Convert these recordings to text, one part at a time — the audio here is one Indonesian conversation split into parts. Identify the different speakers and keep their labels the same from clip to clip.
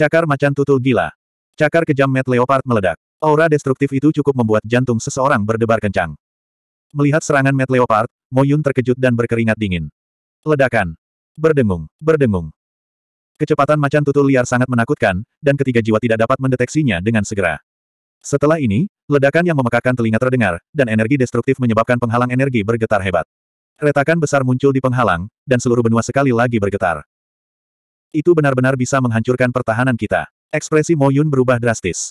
Speaker 1: Cakar macan tutul gila. Cakar kejam Met Leopard meledak. Aura destruktif itu cukup membuat jantung seseorang berdebar kencang. Melihat serangan Met Leopard, Moyun terkejut dan berkeringat dingin. Ledakan. Berdengung, berdengung. Kecepatan macan tutul liar sangat menakutkan, dan ketiga jiwa tidak dapat mendeteksinya dengan segera. Setelah ini, ledakan yang memekakan telinga terdengar, dan energi destruktif menyebabkan penghalang energi bergetar hebat. Retakan besar muncul di penghalang, dan seluruh benua sekali lagi bergetar. Itu benar-benar bisa menghancurkan pertahanan kita. Ekspresi Mo Yun berubah drastis.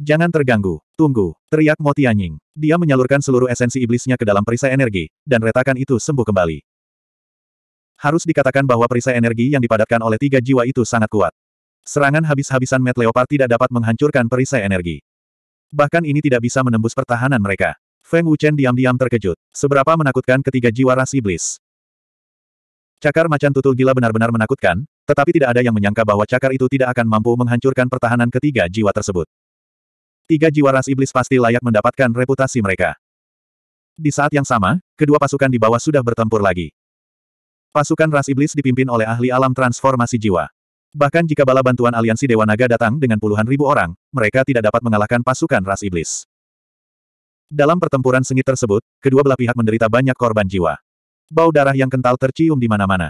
Speaker 1: Jangan terganggu, tunggu, teriak Mo Tianying. Dia menyalurkan seluruh esensi iblisnya ke dalam perisai energi, dan retakan itu sembuh kembali. Harus dikatakan bahwa perisai energi yang dipadatkan oleh tiga jiwa itu sangat kuat. Serangan habis-habisan Met Leopard tidak dapat menghancurkan perisai energi. Bahkan ini tidak bisa menembus pertahanan mereka. Feng Wuchen diam-diam terkejut. Seberapa menakutkan ketiga jiwa ras iblis. Cakar macan tutul gila benar-benar menakutkan, tetapi tidak ada yang menyangka bahwa cakar itu tidak akan mampu menghancurkan pertahanan ketiga jiwa tersebut. Tiga jiwa ras iblis pasti layak mendapatkan reputasi mereka. Di saat yang sama, kedua pasukan di bawah sudah bertempur lagi. Pasukan ras iblis dipimpin oleh ahli alam transformasi jiwa. Bahkan jika bala bantuan aliansi Dewa Naga datang dengan puluhan ribu orang, mereka tidak dapat mengalahkan pasukan ras iblis. Dalam pertempuran sengit tersebut, kedua belah pihak menderita banyak korban jiwa. Bau darah yang kental tercium di mana-mana.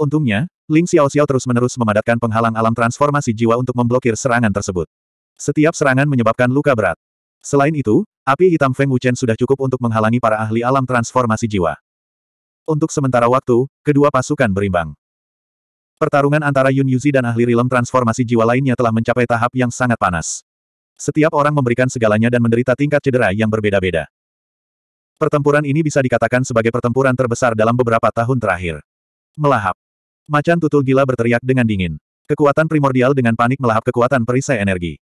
Speaker 1: Untungnya, Ling Xiao-Xiao terus-menerus memadatkan penghalang alam transformasi jiwa untuk memblokir serangan tersebut. Setiap serangan menyebabkan luka berat. Selain itu, api hitam Feng Wuchen sudah cukup untuk menghalangi para ahli alam transformasi jiwa. Untuk sementara waktu, kedua pasukan berimbang. Pertarungan antara Yun Yuzi dan ahli rilem transformasi jiwa lainnya telah mencapai tahap yang sangat panas. Setiap orang memberikan segalanya dan menderita tingkat cedera yang berbeda-beda. Pertempuran ini bisa dikatakan sebagai pertempuran terbesar dalam beberapa tahun terakhir. Melahap. Macan tutul gila berteriak dengan dingin. Kekuatan primordial dengan panik melahap kekuatan perisai energi.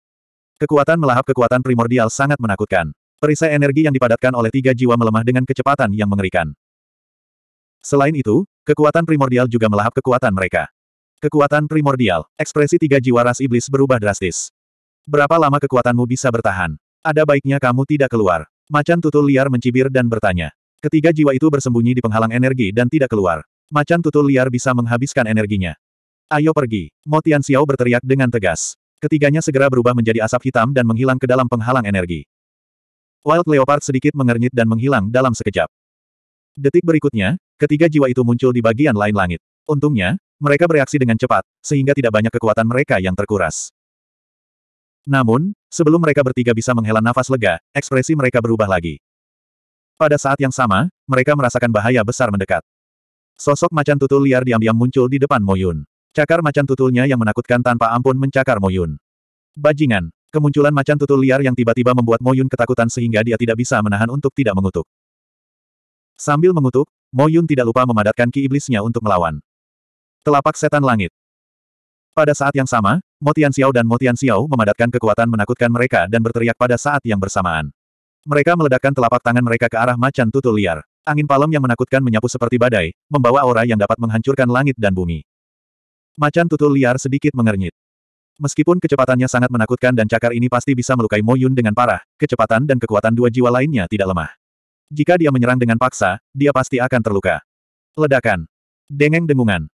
Speaker 1: Kekuatan melahap kekuatan primordial sangat menakutkan. Perisai energi yang dipadatkan oleh tiga jiwa melemah dengan kecepatan yang mengerikan. Selain itu, kekuatan primordial juga melahap kekuatan mereka. Kekuatan primordial, ekspresi tiga jiwa ras iblis berubah drastis. Berapa lama kekuatanmu bisa bertahan? Ada baiknya kamu tidak keluar. Macan tutul liar mencibir dan bertanya. Ketiga jiwa itu bersembunyi di penghalang energi dan tidak keluar. Macan tutul liar bisa menghabiskan energinya. Ayo pergi. Motian Xiao berteriak dengan tegas. Ketiganya segera berubah menjadi asap hitam dan menghilang ke dalam penghalang energi. Wild Leopard sedikit mengernyit dan menghilang dalam sekejap. Detik berikutnya, ketiga jiwa itu muncul di bagian lain langit. Untungnya, mereka bereaksi dengan cepat, sehingga tidak banyak kekuatan mereka yang terkuras. Namun, sebelum mereka bertiga bisa menghela nafas lega, ekspresi mereka berubah lagi. Pada saat yang sama, mereka merasakan bahaya besar mendekat. Sosok macan tutul liar diam-diam muncul di depan Moyun. Cakar macan tutulnya yang menakutkan tanpa ampun mencakar Moyun. Bajingan, kemunculan macan tutul liar yang tiba-tiba membuat Moyun ketakutan sehingga dia tidak bisa menahan untuk tidak mengutuk. Sambil mengutuk, Moyun tidak lupa memadatkan ki iblisnya untuk melawan. Telapak setan langit. Pada saat yang sama, Motian Xiao dan Motian Xiao memadatkan kekuatan menakutkan mereka dan berteriak pada saat yang bersamaan. Mereka meledakkan telapak tangan mereka ke arah macan tutul liar. Angin palem yang menakutkan menyapu seperti badai, membawa aura yang dapat menghancurkan langit dan bumi. Macan tutul liar sedikit mengernyit. Meskipun kecepatannya sangat menakutkan dan cakar ini pasti bisa melukai Mo Yun dengan parah, kecepatan dan kekuatan dua jiwa lainnya tidak lemah. Jika dia menyerang dengan paksa, dia pasti akan terluka. Ledakan. Dengeng dengungan.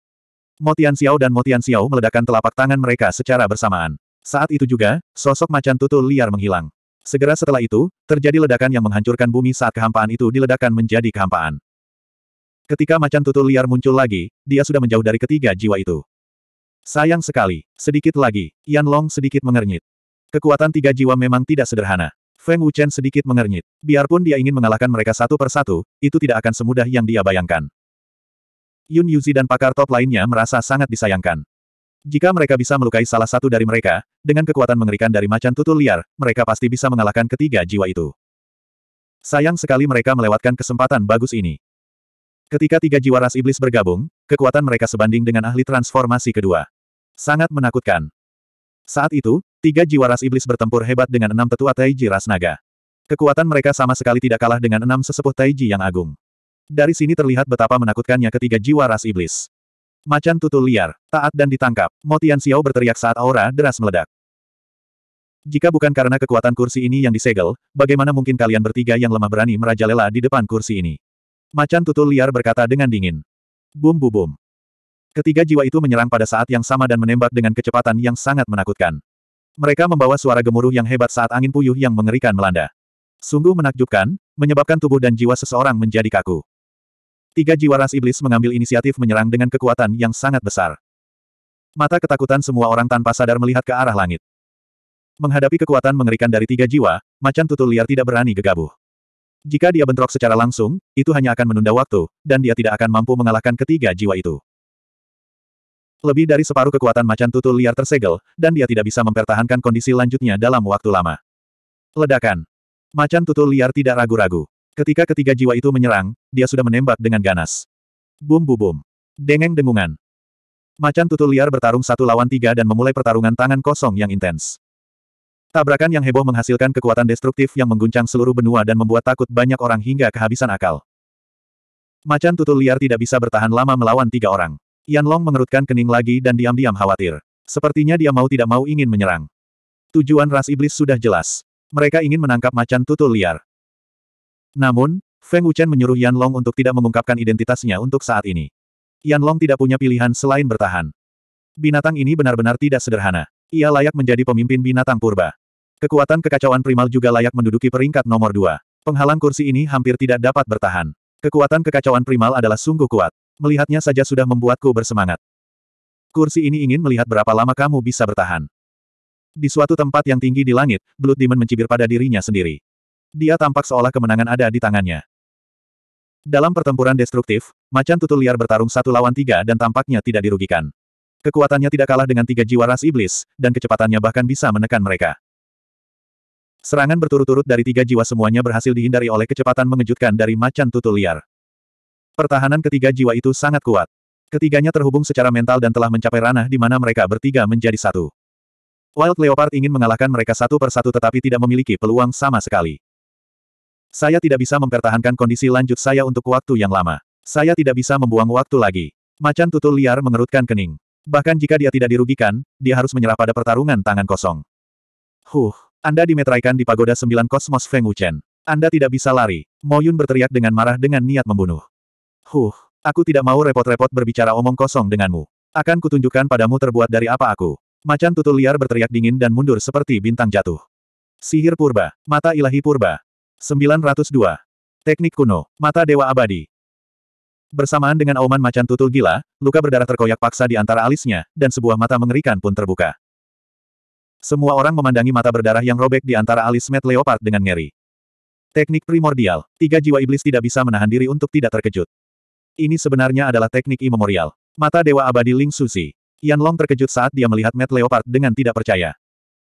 Speaker 1: Motian Xiao dan Motian Xiao meledakkan telapak tangan mereka secara bersamaan. Saat itu juga, sosok macan tutul liar menghilang. Segera setelah itu, terjadi ledakan yang menghancurkan bumi saat kehampaan itu diledakkan menjadi kehampaan. Ketika macan tutul liar muncul lagi, dia sudah menjauh dari ketiga jiwa itu. Sayang sekali, sedikit lagi, Yan Long sedikit mengernyit. Kekuatan tiga jiwa memang tidak sederhana. Feng Wuchen sedikit mengernyit. Biarpun dia ingin mengalahkan mereka satu persatu, itu tidak akan semudah yang dia bayangkan. Yun Yuzi dan pakar top lainnya merasa sangat disayangkan. Jika mereka bisa melukai salah satu dari mereka, dengan kekuatan mengerikan dari macan tutul liar, mereka pasti bisa mengalahkan ketiga jiwa itu. Sayang sekali mereka melewatkan kesempatan bagus ini. Ketika tiga jiwa ras iblis bergabung, kekuatan mereka sebanding dengan ahli transformasi kedua. Sangat menakutkan. Saat itu, tiga jiwa ras iblis bertempur hebat dengan enam tetua Taiji ras naga. Kekuatan mereka sama sekali tidak kalah dengan enam sesepuh Taiji yang agung. Dari sini terlihat betapa menakutkannya ketiga jiwa ras iblis. Macan tutul liar, taat dan ditangkap, Motian Xiao berteriak saat aura deras meledak. Jika bukan karena kekuatan kursi ini yang disegel, bagaimana mungkin kalian bertiga yang lemah berani merajalela di depan kursi ini? Macan tutul liar berkata dengan dingin. Bum bu bum. Ketiga jiwa itu menyerang pada saat yang sama dan menembak dengan kecepatan yang sangat menakutkan. Mereka membawa suara gemuruh yang hebat saat angin puyuh yang mengerikan melanda. Sungguh menakjubkan, menyebabkan tubuh dan jiwa seseorang menjadi kaku. Tiga jiwa ras iblis mengambil inisiatif menyerang dengan kekuatan yang sangat besar. Mata ketakutan semua orang tanpa sadar melihat ke arah langit. Menghadapi kekuatan mengerikan dari tiga jiwa, macan tutul liar tidak berani gegabah. Jika dia bentrok secara langsung, itu hanya akan menunda waktu, dan dia tidak akan mampu mengalahkan ketiga jiwa itu. Lebih dari separuh kekuatan macan tutul liar tersegel, dan dia tidak bisa mempertahankan kondisi lanjutnya dalam waktu lama. Ledakan. Macan tutul liar tidak ragu-ragu. Ketika ketiga jiwa itu menyerang, dia sudah menembak dengan ganas. Bum bum bum. Dengeng dengungan. Macan tutul liar bertarung satu lawan tiga dan memulai pertarungan tangan kosong yang intens. Tabrakan yang heboh menghasilkan kekuatan destruktif yang mengguncang seluruh benua dan membuat takut banyak orang hingga kehabisan akal. Macan tutul liar tidak bisa bertahan lama melawan tiga orang. Yan Long mengerutkan kening lagi dan diam-diam khawatir. Sepertinya dia mau tidak mau ingin menyerang. Tujuan ras iblis sudah jelas. Mereka ingin menangkap macan tutul liar. Namun, Feng Wuchen menyuruh Yan Long untuk tidak mengungkapkan identitasnya untuk saat ini. Yan Long tidak punya pilihan selain bertahan. Binatang ini benar-benar tidak sederhana. Ia layak menjadi pemimpin binatang purba. Kekuatan kekacauan primal juga layak menduduki peringkat nomor dua. Penghalang kursi ini hampir tidak dapat bertahan. Kekuatan kekacauan primal adalah sungguh kuat. Melihatnya saja sudah membuatku bersemangat. Kursi ini ingin melihat berapa lama kamu bisa bertahan. Di suatu tempat yang tinggi di langit, Blood Demon mencibir pada dirinya sendiri. Dia tampak seolah kemenangan ada di tangannya. Dalam pertempuran destruktif, macan tutul liar bertarung satu lawan tiga dan tampaknya tidak dirugikan. Kekuatannya tidak kalah dengan tiga jiwa ras iblis, dan kecepatannya bahkan bisa menekan mereka. Serangan berturut-turut dari tiga jiwa semuanya berhasil dihindari oleh kecepatan mengejutkan dari macan tutul liar. Pertahanan ketiga jiwa itu sangat kuat. Ketiganya terhubung secara mental dan telah mencapai ranah di mana mereka bertiga menjadi satu. Wild Leopard ingin mengalahkan mereka satu persatu tetapi tidak memiliki peluang sama sekali. Saya tidak bisa mempertahankan kondisi lanjut saya untuk waktu yang lama. Saya tidak bisa membuang waktu lagi. Macan tutul liar mengerutkan kening. Bahkan jika dia tidak dirugikan, dia harus menyerah pada pertarungan tangan kosong. Huh, Anda dimetraikan di pagoda sembilan kosmos Feng Wuchen. Anda tidak bisa lari. Moyun berteriak dengan marah dengan niat membunuh. Huh, aku tidak mau repot-repot berbicara omong kosong denganmu. Akan kutunjukkan padamu terbuat dari apa aku. Macan tutul liar berteriak dingin dan mundur seperti bintang jatuh. Sihir purba, mata ilahi purba, 902. Teknik kuno, mata dewa abadi. Bersamaan dengan auman macan tutul gila, luka berdarah terkoyak paksa di antara alisnya, dan sebuah mata mengerikan pun terbuka. Semua orang memandangi mata berdarah yang robek di antara alis Matt Leopard dengan ngeri. Teknik primordial, tiga jiwa iblis tidak bisa menahan diri untuk tidak terkejut. Ini sebenarnya adalah teknik imemorial. Mata Dewa Abadi Ling Susi. Yan Long terkejut saat dia melihat Matt Leopard dengan tidak percaya.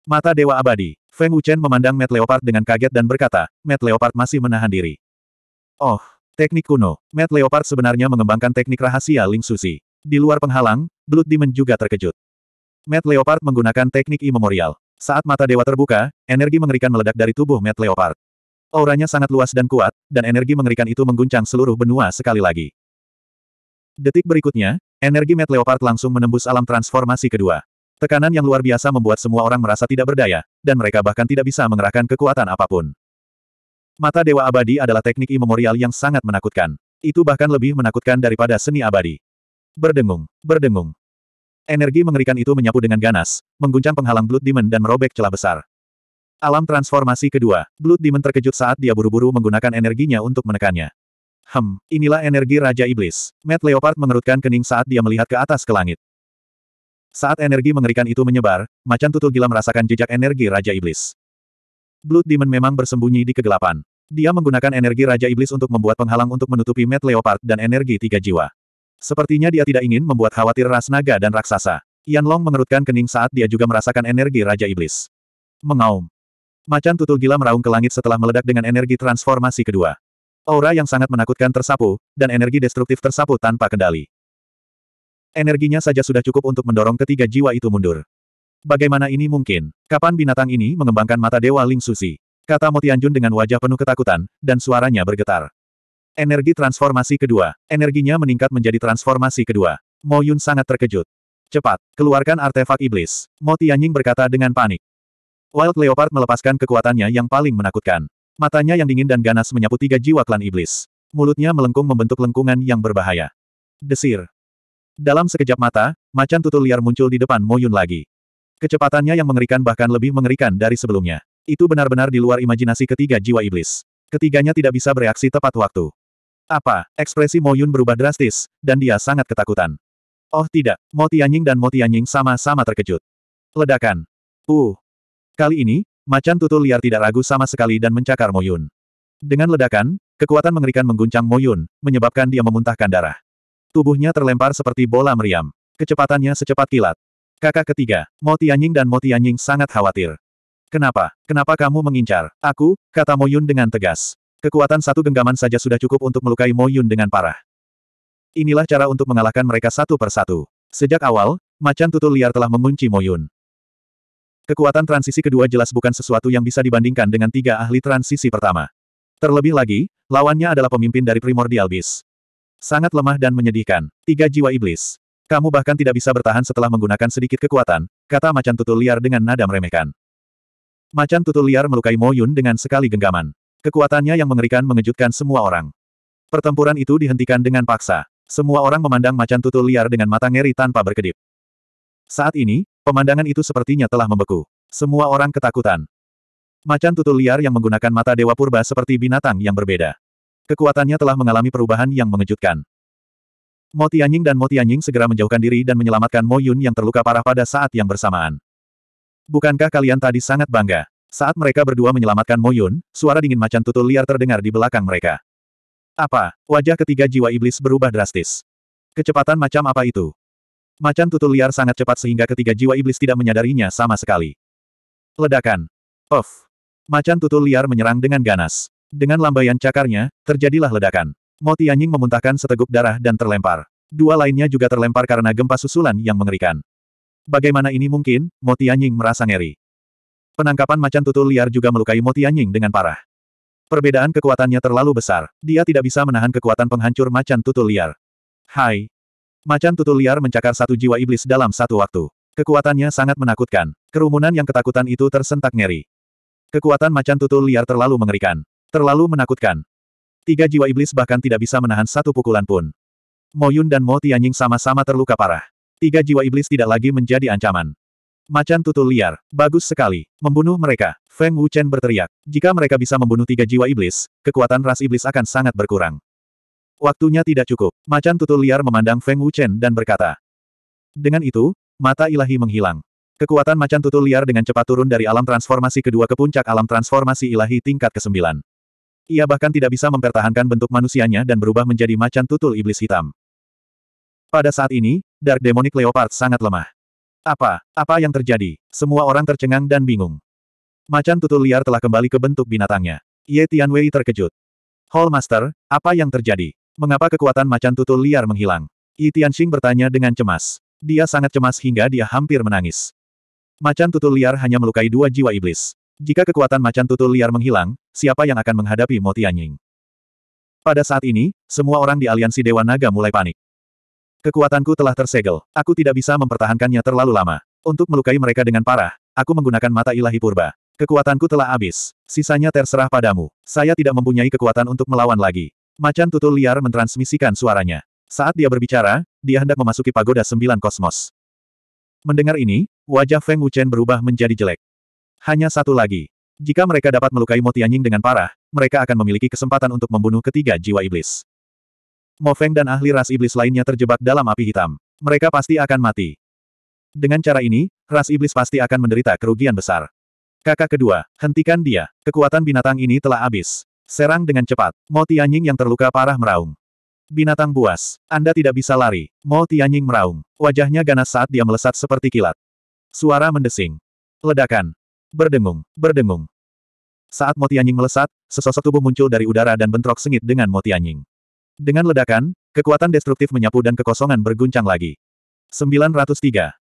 Speaker 1: Mata Dewa Abadi, Feng Wuchen memandang Matt Leopard dengan kaget dan berkata, Matt Leopard masih menahan diri. Oh, teknik kuno. Matt Leopard sebenarnya mengembangkan teknik rahasia Ling Susi. Di luar penghalang, Blood Demon juga terkejut. Matt Leopard menggunakan teknik imemorial. Saat mata dewa terbuka, energi mengerikan meledak dari tubuh Matt Leopard. Auranya sangat luas dan kuat, dan energi mengerikan itu mengguncang seluruh benua sekali lagi. Detik berikutnya, energi Matt Leopard langsung menembus alam transformasi kedua. Tekanan yang luar biasa membuat semua orang merasa tidak berdaya, dan mereka bahkan tidak bisa mengerahkan kekuatan apapun. Mata Dewa Abadi adalah teknik imemorial yang sangat menakutkan. Itu bahkan lebih menakutkan daripada seni abadi. Berdengung, berdengung. Energi mengerikan itu menyapu dengan ganas, mengguncang penghalang Blood Demon dan merobek celah besar. Alam transformasi kedua, Blood Demon terkejut saat dia buru-buru menggunakan energinya untuk menekannya. Hem, inilah energi Raja Iblis. Matt Leopard mengerutkan kening saat dia melihat ke atas ke langit. Saat energi mengerikan itu menyebar, macan tutul gila merasakan jejak energi Raja Iblis. Blood Demon memang bersembunyi di kegelapan. Dia menggunakan energi Raja Iblis untuk membuat penghalang untuk menutupi Met Leopard dan energi tiga jiwa. Sepertinya dia tidak ingin membuat khawatir ras naga dan raksasa. Yan Long mengerutkan kening saat dia juga merasakan energi Raja Iblis. Mengaum. Macan tutul gila meraung ke langit setelah meledak dengan energi transformasi kedua. Aura yang sangat menakutkan tersapu, dan energi destruktif tersapu tanpa kendali. Energinya saja sudah cukup untuk mendorong ketiga jiwa itu mundur. Bagaimana ini mungkin? Kapan binatang ini mengembangkan mata Dewa Ling Susi? Kata Motianjun dengan wajah penuh ketakutan, dan suaranya bergetar. Energi transformasi kedua. Energinya meningkat menjadi transformasi kedua. Mo Yun sangat terkejut. Cepat, keluarkan artefak iblis. Mo Tianying berkata dengan panik. Wild Leopard melepaskan kekuatannya yang paling menakutkan. Matanya yang dingin dan ganas menyapu tiga jiwa klan iblis. Mulutnya melengkung membentuk lengkungan yang berbahaya. Desir, dalam sekejap mata, macan tutul liar muncul di depan Moyun lagi. Kecepatannya yang mengerikan bahkan lebih mengerikan dari sebelumnya. Itu benar-benar di luar imajinasi ketiga jiwa iblis. Ketiganya tidak bisa bereaksi tepat waktu. Apa? Ekspresi Moyun berubah drastis, dan dia sangat ketakutan. Oh tidak, Mo Tianying dan Mo Tianying sama-sama terkejut. Ledakan. Uh. Kali ini, macan tutul liar tidak ragu sama sekali dan mencakar Moyun. Dengan ledakan, kekuatan mengerikan mengguncang Moyun, menyebabkan dia memuntahkan darah. Tubuhnya terlempar seperti bola meriam. Kecepatannya secepat kilat. Kakak ketiga, Mo Tianying dan Mo Tianying sangat khawatir. Kenapa? Kenapa kamu mengincar? Aku, kata Moyun dengan tegas. Kekuatan satu genggaman saja sudah cukup untuk melukai Moyun dengan parah. Inilah cara untuk mengalahkan mereka satu persatu. Sejak awal, macan tutul liar telah mengunci Moyun. Kekuatan transisi kedua jelas bukan sesuatu yang bisa dibandingkan dengan tiga ahli transisi pertama. Terlebih lagi, lawannya adalah pemimpin dari primordial beast. Sangat lemah dan menyedihkan. Tiga jiwa iblis. Kamu bahkan tidak bisa bertahan setelah menggunakan sedikit kekuatan, kata macan tutul liar dengan nada meremehkan. Macan tutul liar melukai Mo Yun dengan sekali genggaman. Kekuatannya yang mengerikan mengejutkan semua orang. Pertempuran itu dihentikan dengan paksa. Semua orang memandang macan tutul liar dengan mata ngeri tanpa berkedip. Saat ini, pemandangan itu sepertinya telah membeku. Semua orang ketakutan. Macan tutul liar yang menggunakan mata dewa purba seperti binatang yang berbeda. Kekuatannya telah mengalami perubahan yang mengejutkan. Mo Tianying dan Mo Tianying segera menjauhkan diri dan menyelamatkan Mo Yun yang terluka parah pada saat yang bersamaan. Bukankah kalian tadi sangat bangga? Saat mereka berdua menyelamatkan Mo Yun, suara dingin macan tutul liar terdengar di belakang mereka. Apa? Wajah ketiga jiwa iblis berubah drastis. Kecepatan macam apa itu? Macan tutul liar sangat cepat sehingga ketiga jiwa iblis tidak menyadarinya sama sekali. Ledakan. Of. Macan tutul liar menyerang dengan ganas. Dengan lambaian cakarnya, terjadilah ledakan. Mo Tianying memuntahkan seteguk darah dan terlempar. Dua lainnya juga terlempar karena gempa susulan yang mengerikan. Bagaimana ini mungkin? Mo Tianying merasa ngeri. Penangkapan macan tutul liar juga melukai Mo Tianying dengan parah. Perbedaan kekuatannya terlalu besar. Dia tidak bisa menahan kekuatan penghancur macan tutul liar. Hai. Macan tutul liar mencakar satu jiwa iblis dalam satu waktu. Kekuatannya sangat menakutkan. Kerumunan yang ketakutan itu tersentak ngeri. Kekuatan macan tutul liar terlalu mengerikan. Terlalu menakutkan. Tiga jiwa iblis bahkan tidak bisa menahan satu pukulan pun. Mo Yun dan Mo Tianying sama-sama terluka parah. Tiga jiwa iblis tidak lagi menjadi ancaman. Macan tutul liar, bagus sekali. Membunuh mereka, Feng Wuchen berteriak. Jika mereka bisa membunuh tiga jiwa iblis, kekuatan ras iblis akan sangat berkurang. Waktunya tidak cukup. Macan tutul liar memandang Feng Wuchen dan berkata. Dengan itu, mata ilahi menghilang. Kekuatan macan tutul liar dengan cepat turun dari alam transformasi kedua ke puncak alam transformasi ilahi tingkat ke-9. Ia bahkan tidak bisa mempertahankan bentuk manusianya dan berubah menjadi macan tutul iblis hitam. Pada saat ini, Dark Demonic Leopard sangat lemah. Apa? Apa yang terjadi? Semua orang tercengang dan bingung. Macan tutul liar telah kembali ke bentuk binatangnya. Ye Tianwei terkejut. Hall Master, apa yang terjadi? Mengapa kekuatan macan tutul liar menghilang? Yi Tianxing bertanya dengan cemas. Dia sangat cemas hingga dia hampir menangis. Macan tutul liar hanya melukai dua jiwa iblis. Jika kekuatan macan tutul liar menghilang, siapa yang akan menghadapi Mo Tianying? Pada saat ini, semua orang di aliansi Dewa Naga mulai panik. Kekuatanku telah tersegel, aku tidak bisa mempertahankannya terlalu lama. Untuk melukai mereka dengan parah, aku menggunakan mata ilahi purba. Kekuatanku telah habis, sisanya terserah padamu. Saya tidak mempunyai kekuatan untuk melawan lagi. Macan tutul liar mentransmisikan suaranya. Saat dia berbicara, dia hendak memasuki pagoda sembilan kosmos. Mendengar ini, wajah Feng Wuchen berubah menjadi jelek. Hanya satu lagi. Jika mereka dapat melukai Tianying dengan parah, mereka akan memiliki kesempatan untuk membunuh ketiga jiwa iblis. Mo Feng dan ahli ras iblis lainnya terjebak dalam api hitam. Mereka pasti akan mati. Dengan cara ini, ras iblis pasti akan menderita kerugian besar. Kakak kedua, hentikan dia. Kekuatan binatang ini telah habis. Serang dengan cepat. Mo Tianying yang terluka parah meraung. Binatang buas, Anda tidak bisa lari. Mo Tianying meraung. Wajahnya ganas saat dia melesat seperti kilat. Suara mendesing. Ledakan. Berdengung, berdengung. Saat Motianying melesat, sesosok tubuh muncul dari udara dan bentrok sengit dengan Motianying. Dengan ledakan, kekuatan destruktif menyapu dan kekosongan berguncang lagi. 903.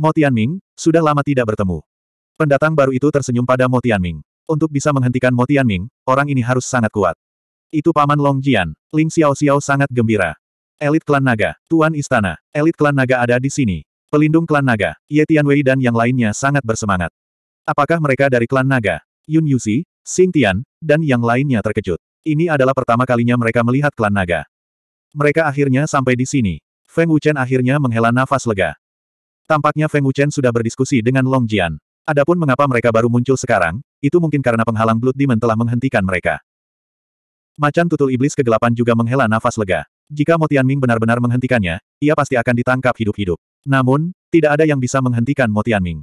Speaker 1: Mo Tianming, sudah lama tidak bertemu. Pendatang baru itu tersenyum pada Mo Tianming. Untuk bisa menghentikan Mo Tianming, orang ini harus sangat kuat. Itu paman Long Jian, Ling Xiao Xiao sangat gembira. Elit klan naga, Tuan Istana, elit klan naga ada di sini. Pelindung klan naga, Ye Tianwei dan yang lainnya sangat bersemangat. Apakah mereka dari klan naga? Yun Yuzi, Xing Tian, dan yang lainnya terkejut. Ini adalah pertama kalinya mereka melihat klan naga. Mereka akhirnya sampai di sini. Feng Wuchen akhirnya menghela nafas lega. Tampaknya Feng Wuchen sudah berdiskusi dengan Long Jian. Adapun mengapa mereka baru muncul sekarang, itu mungkin karena penghalang Blood Demon telah menghentikan mereka. Macan tutul iblis kegelapan juga menghela nafas lega. Jika Mo Tianming benar-benar menghentikannya, ia pasti akan ditangkap hidup-hidup. Namun, tidak ada yang bisa menghentikan Mo Tianming.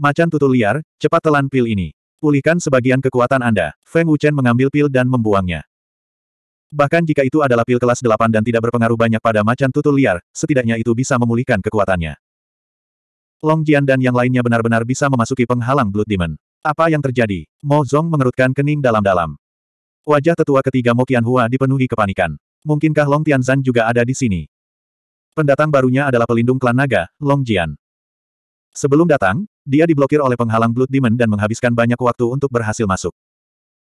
Speaker 1: Macan tutul liar, cepat telan pil ini. Pulihkan sebagian kekuatan Anda. Feng Wuchen mengambil pil dan membuangnya. Bahkan jika itu adalah pil kelas 8 dan tidak berpengaruh banyak pada macan tutul liar, setidaknya itu bisa memulihkan kekuatannya. Long Jian dan yang lainnya benar-benar bisa memasuki penghalang Blood Demon. Apa yang terjadi? Mo Zong mengerutkan kening dalam-dalam. Wajah tetua ketiga Mo Qianhua dipenuhi kepanikan. Mungkinkah Long Tianzan juga ada di sini? Pendatang barunya adalah pelindung klan naga, Long Jian. Sebelum datang, dia diblokir oleh penghalang Blood Demon dan menghabiskan banyak waktu untuk berhasil masuk.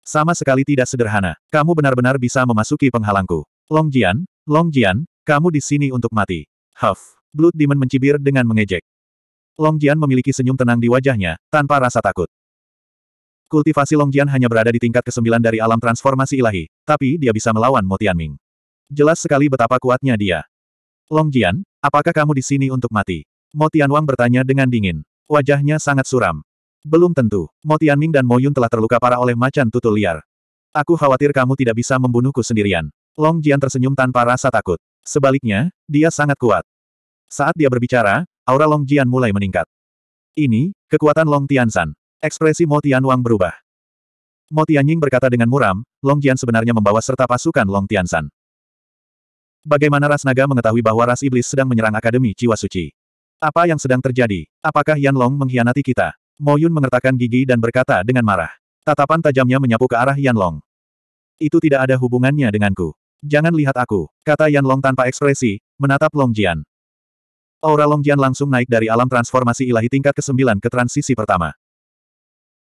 Speaker 1: Sama sekali tidak sederhana. Kamu benar-benar bisa memasuki penghalangku. Long Jian, Long Jian, kamu di sini untuk mati. Huff. Blood Demon mencibir dengan mengejek. Long Jian memiliki senyum tenang di wajahnya, tanpa rasa takut. Kultivasi Long Jian hanya berada di tingkat ke-9 dari alam transformasi ilahi, tapi dia bisa melawan Mo Tianming. Jelas sekali betapa kuatnya dia. Long Jian, apakah kamu di sini untuk mati? Mo Tianwang bertanya dengan dingin. Wajahnya sangat suram. Belum tentu, Mo Tianming dan Mo Yun telah terluka parah oleh macan tutul liar. Aku khawatir kamu tidak bisa membunuhku sendirian. Long Jian tersenyum tanpa rasa takut. Sebaliknya, dia sangat kuat. Saat dia berbicara, aura Long Jian mulai meningkat. Ini, kekuatan Long San. Ekspresi Mo Tianwang berubah. Mo Tianying berkata dengan muram, Long Jian sebenarnya membawa serta pasukan Long San. Bagaimana ras naga mengetahui bahwa ras iblis sedang menyerang Akademi Jiwa Suci? Apa yang sedang terjadi? Apakah Yan Long mengkhianati kita? Mo Yun mengertakkan gigi dan berkata dengan marah. Tatapan tajamnya menyapu ke arah Yan Long. Itu tidak ada hubungannya denganku. Jangan lihat aku, kata Yan Long tanpa ekspresi, menatap Long Jian. Aura Long Jian langsung naik dari alam transformasi ilahi tingkat ke-9 ke transisi pertama.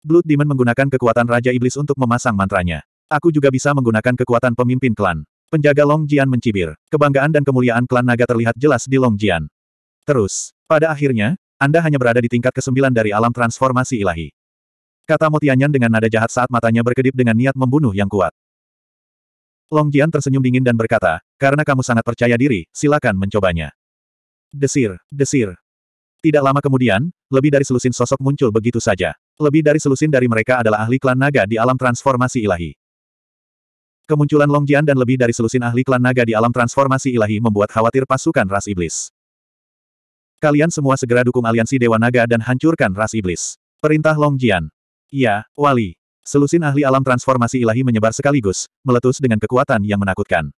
Speaker 1: Blood Demon menggunakan kekuatan Raja Iblis untuk memasang mantranya. Aku juga bisa menggunakan kekuatan pemimpin klan. Penjaga Long Jian mencibir. Kebanggaan dan kemuliaan klan naga terlihat jelas di Long Jian. Terus, pada akhirnya, Anda hanya berada di tingkat ke-9 dari alam transformasi ilahi. Kata Motianyan dengan nada jahat saat matanya berkedip dengan niat membunuh yang kuat. Long Jian tersenyum dingin dan berkata, karena kamu sangat percaya diri, silakan mencobanya. Desir, desir. Tidak lama kemudian, lebih dari selusin sosok muncul begitu saja. Lebih dari selusin dari mereka adalah ahli klan naga di alam transformasi ilahi. Kemunculan Long Jian dan lebih dari selusin ahli klan naga di alam transformasi ilahi membuat khawatir pasukan ras iblis. Kalian semua segera dukung aliansi Dewa Naga dan hancurkan ras iblis. Perintah Long Jian. Iya, Wali. Selusin ahli alam transformasi ilahi menyebar sekaligus, meletus dengan kekuatan yang menakutkan.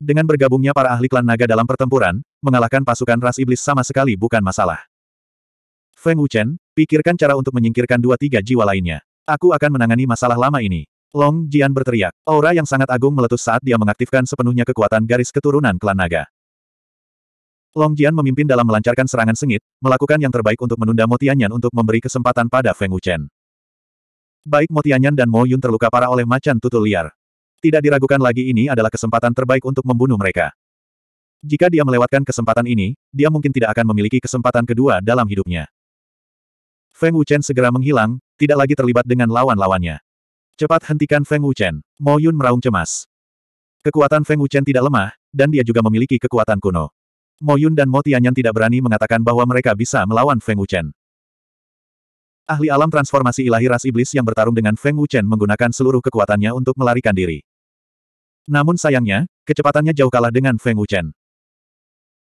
Speaker 1: Dengan bergabungnya para ahli klan naga dalam pertempuran, mengalahkan pasukan ras iblis sama sekali bukan masalah. Feng Wuchen, pikirkan cara untuk menyingkirkan dua tiga jiwa lainnya. Aku akan menangani masalah lama ini. Long Jian berteriak. Aura yang sangat agung meletus saat dia mengaktifkan sepenuhnya kekuatan garis keturunan klan naga. Long Jian memimpin dalam melancarkan serangan sengit, melakukan yang terbaik untuk menunda Motianyan untuk memberi kesempatan pada Feng Wuchen. Baik Motianyan dan Mo Yun terluka parah oleh macan tutul liar. Tidak diragukan lagi ini adalah kesempatan terbaik untuk membunuh mereka. Jika dia melewatkan kesempatan ini, dia mungkin tidak akan memiliki kesempatan kedua dalam hidupnya. Feng Wuchen segera menghilang, tidak lagi terlibat dengan lawan-lawannya. Cepat hentikan Feng Wuchen. Mo Yun meraung cemas. Kekuatan Feng Wuchen tidak lemah, dan dia juga memiliki kekuatan kuno. Mo Yun dan Mo Tianyan tidak berani mengatakan bahwa mereka bisa melawan Feng Wuchen. Ahli alam transformasi ilahi ras iblis yang bertarung dengan Feng Wuchen menggunakan seluruh kekuatannya untuk melarikan diri. Namun sayangnya, kecepatannya jauh kalah dengan Feng Wuchen.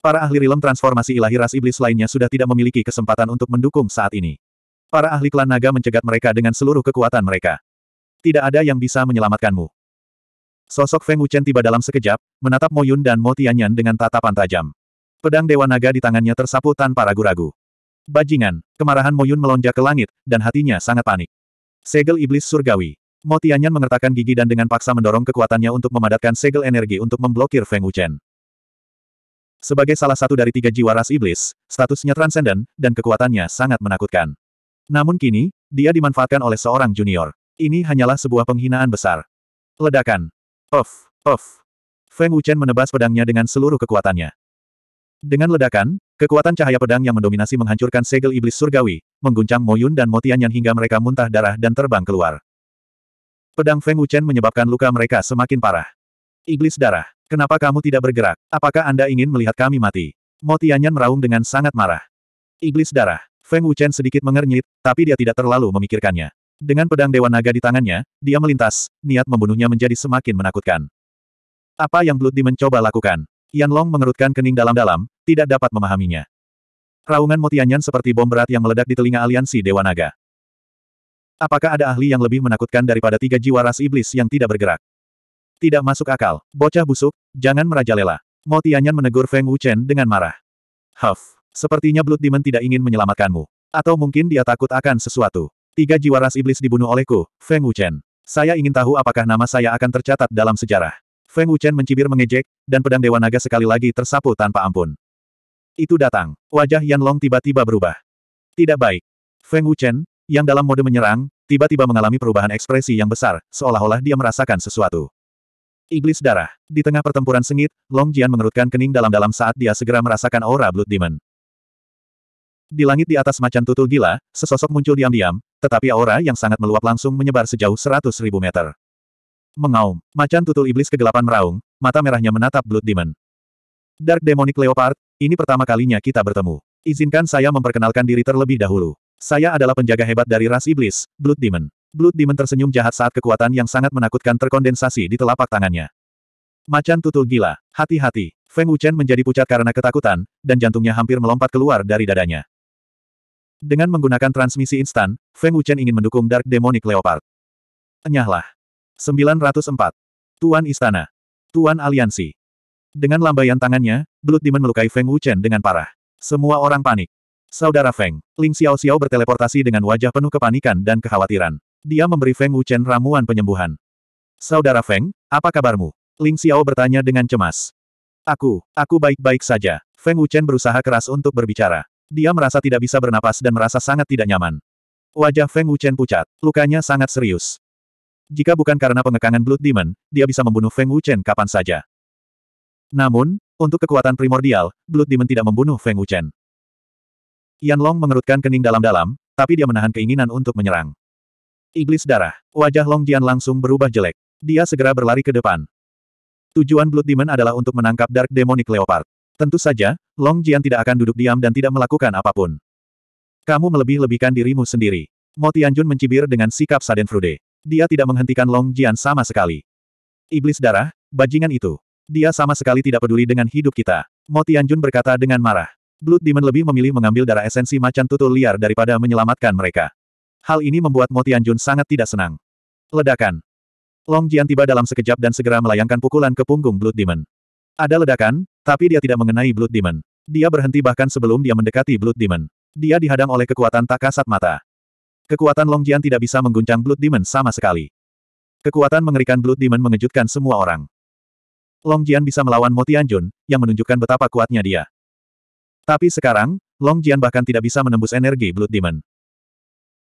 Speaker 1: Para ahli rilem transformasi ilahi ras iblis lainnya sudah tidak memiliki kesempatan untuk mendukung saat ini. Para ahli klan naga mencegat mereka dengan seluruh kekuatan mereka. Tidak ada yang bisa menyelamatkanmu. Sosok Feng Wuchen tiba dalam sekejap, menatap Mo Yun dan Mo Tianyan dengan tatapan tajam. Pedang Dewa Naga di tangannya tersapu tanpa ragu-ragu. Bajingan, kemarahan Moyun melonjak ke langit, dan hatinya sangat panik. Segel Iblis Surgawi. Motianyan mengertakkan gigi dan dengan paksa mendorong kekuatannya untuk memadatkan segel energi untuk memblokir Feng Wuchen. Sebagai salah satu dari tiga jiwa ras iblis, statusnya transenden, dan kekuatannya sangat menakutkan. Namun kini, dia dimanfaatkan oleh seorang junior. Ini hanyalah sebuah penghinaan besar. Ledakan. Off, off. Feng Wuchen menebas pedangnya dengan seluruh kekuatannya. Dengan ledakan, kekuatan cahaya pedang yang mendominasi menghancurkan segel iblis surgawi, mengguncang Moyun dan Motianyan hingga mereka muntah darah dan terbang keluar. Pedang Feng Wuchen menyebabkan luka mereka semakin parah. Iblis darah, kenapa kamu tidak bergerak? Apakah Anda ingin melihat kami mati? Motianyan meraung dengan sangat marah. Iblis darah, Feng Wuchen sedikit mengernyit, tapi dia tidak terlalu memikirkannya. Dengan pedang Dewa Naga di tangannya, dia melintas, niat membunuhnya menjadi semakin menakutkan. Apa yang Blood mencoba lakukan? Yan Long mengerutkan kening dalam-dalam, tidak dapat memahaminya. Raungan Motianyan seperti bom berat yang meledak di telinga aliansi Dewa Naga. Apakah ada ahli yang lebih menakutkan daripada tiga jiwa ras iblis yang tidak bergerak? Tidak masuk akal, bocah busuk, jangan merajalela. Motianyan menegur Feng Wuchen dengan marah. Huff, sepertinya Blood Demon tidak ingin menyelamatkanmu. Atau mungkin dia takut akan sesuatu. Tiga jiwa ras iblis dibunuh olehku, Feng Wuchen. Saya ingin tahu apakah nama saya akan tercatat dalam sejarah. Feng Wuchen mencibir mengejek, dan pedang Dewa Naga sekali lagi tersapu tanpa ampun itu datang. Wajah Yan Long tiba-tiba berubah. Tidak baik. Feng Wuchen, yang dalam mode menyerang, tiba-tiba mengalami perubahan ekspresi yang besar, seolah-olah dia merasakan sesuatu. Iblis darah. Di tengah pertempuran sengit, Long Jian mengerutkan kening dalam-dalam saat dia segera merasakan aura Blood Demon. Di langit di atas macan tutul gila, sesosok muncul diam-diam, tetapi aura yang sangat meluap langsung menyebar sejauh seratus ribu meter. Mengaum, macan tutul iblis kegelapan meraung, mata merahnya menatap Blood Demon. Dark Demonic Leopard, ini pertama kalinya kita bertemu. Izinkan saya memperkenalkan diri terlebih dahulu. Saya adalah penjaga hebat dari ras iblis, Blood Demon. Blood Demon tersenyum jahat saat kekuatan yang sangat menakutkan terkondensasi di telapak tangannya. Macan tutul gila, hati-hati. Feng Wuchen menjadi pucat karena ketakutan, dan jantungnya hampir melompat keluar dari dadanya. Dengan menggunakan transmisi instan, Feng Wuchen ingin mendukung Dark Demonic Leopard. Enyahlah. 904. Tuan Istana. Tuan Aliansi. Dengan lambaian tangannya, Blood Demon melukai Feng Wuchen dengan parah. Semua orang panik. Saudara Feng, Ling Xiao Xiao berteleportasi dengan wajah penuh kepanikan dan kekhawatiran. Dia memberi Feng Wuchen ramuan penyembuhan. Saudara Feng, apa kabarmu? Ling Xiao bertanya dengan cemas. Aku, aku baik-baik saja. Feng Wuchen berusaha keras untuk berbicara. Dia merasa tidak bisa bernapas dan merasa sangat tidak nyaman. Wajah Feng Wuchen pucat, lukanya sangat serius. Jika bukan karena pengekangan Blood Demon, dia bisa membunuh Feng Wuchen kapan saja. Namun, untuk kekuatan primordial, Blood Demon tidak membunuh Feng Wuchen. Yan Long mengerutkan kening dalam-dalam, tapi dia menahan keinginan untuk menyerang. Iblis darah. Wajah Long Jian langsung berubah jelek. Dia segera berlari ke depan. Tujuan Blood Demon adalah untuk menangkap Dark Demonic Leopard. Tentu saja, Long Jian tidak akan duduk diam dan tidak melakukan apapun. Kamu melebih-lebihkan dirimu sendiri. Mo Tianjun mencibir dengan sikap sadenfrude. Dia tidak menghentikan Long Jian sama sekali. Iblis darah, bajingan itu. Dia sama sekali tidak peduli dengan hidup kita. Mo Tianjun berkata dengan marah. Blood Demon lebih memilih mengambil darah esensi macan tutul liar daripada menyelamatkan mereka. Hal ini membuat Mo Tianjun sangat tidak senang. Ledakan. Long Jian tiba dalam sekejap dan segera melayangkan pukulan ke punggung Blood Demon. Ada ledakan, tapi dia tidak mengenai Blood Demon. Dia berhenti bahkan sebelum dia mendekati Blood Demon. Dia dihadang oleh kekuatan tak kasat mata. Kekuatan Long Jian tidak bisa mengguncang Blood Demon sama sekali. Kekuatan mengerikan Blood Demon mengejutkan semua orang. Long Jian bisa melawan Mo Tianjun, yang menunjukkan betapa kuatnya dia. Tapi sekarang, Long Jian bahkan tidak bisa menembus energi Blood Demon.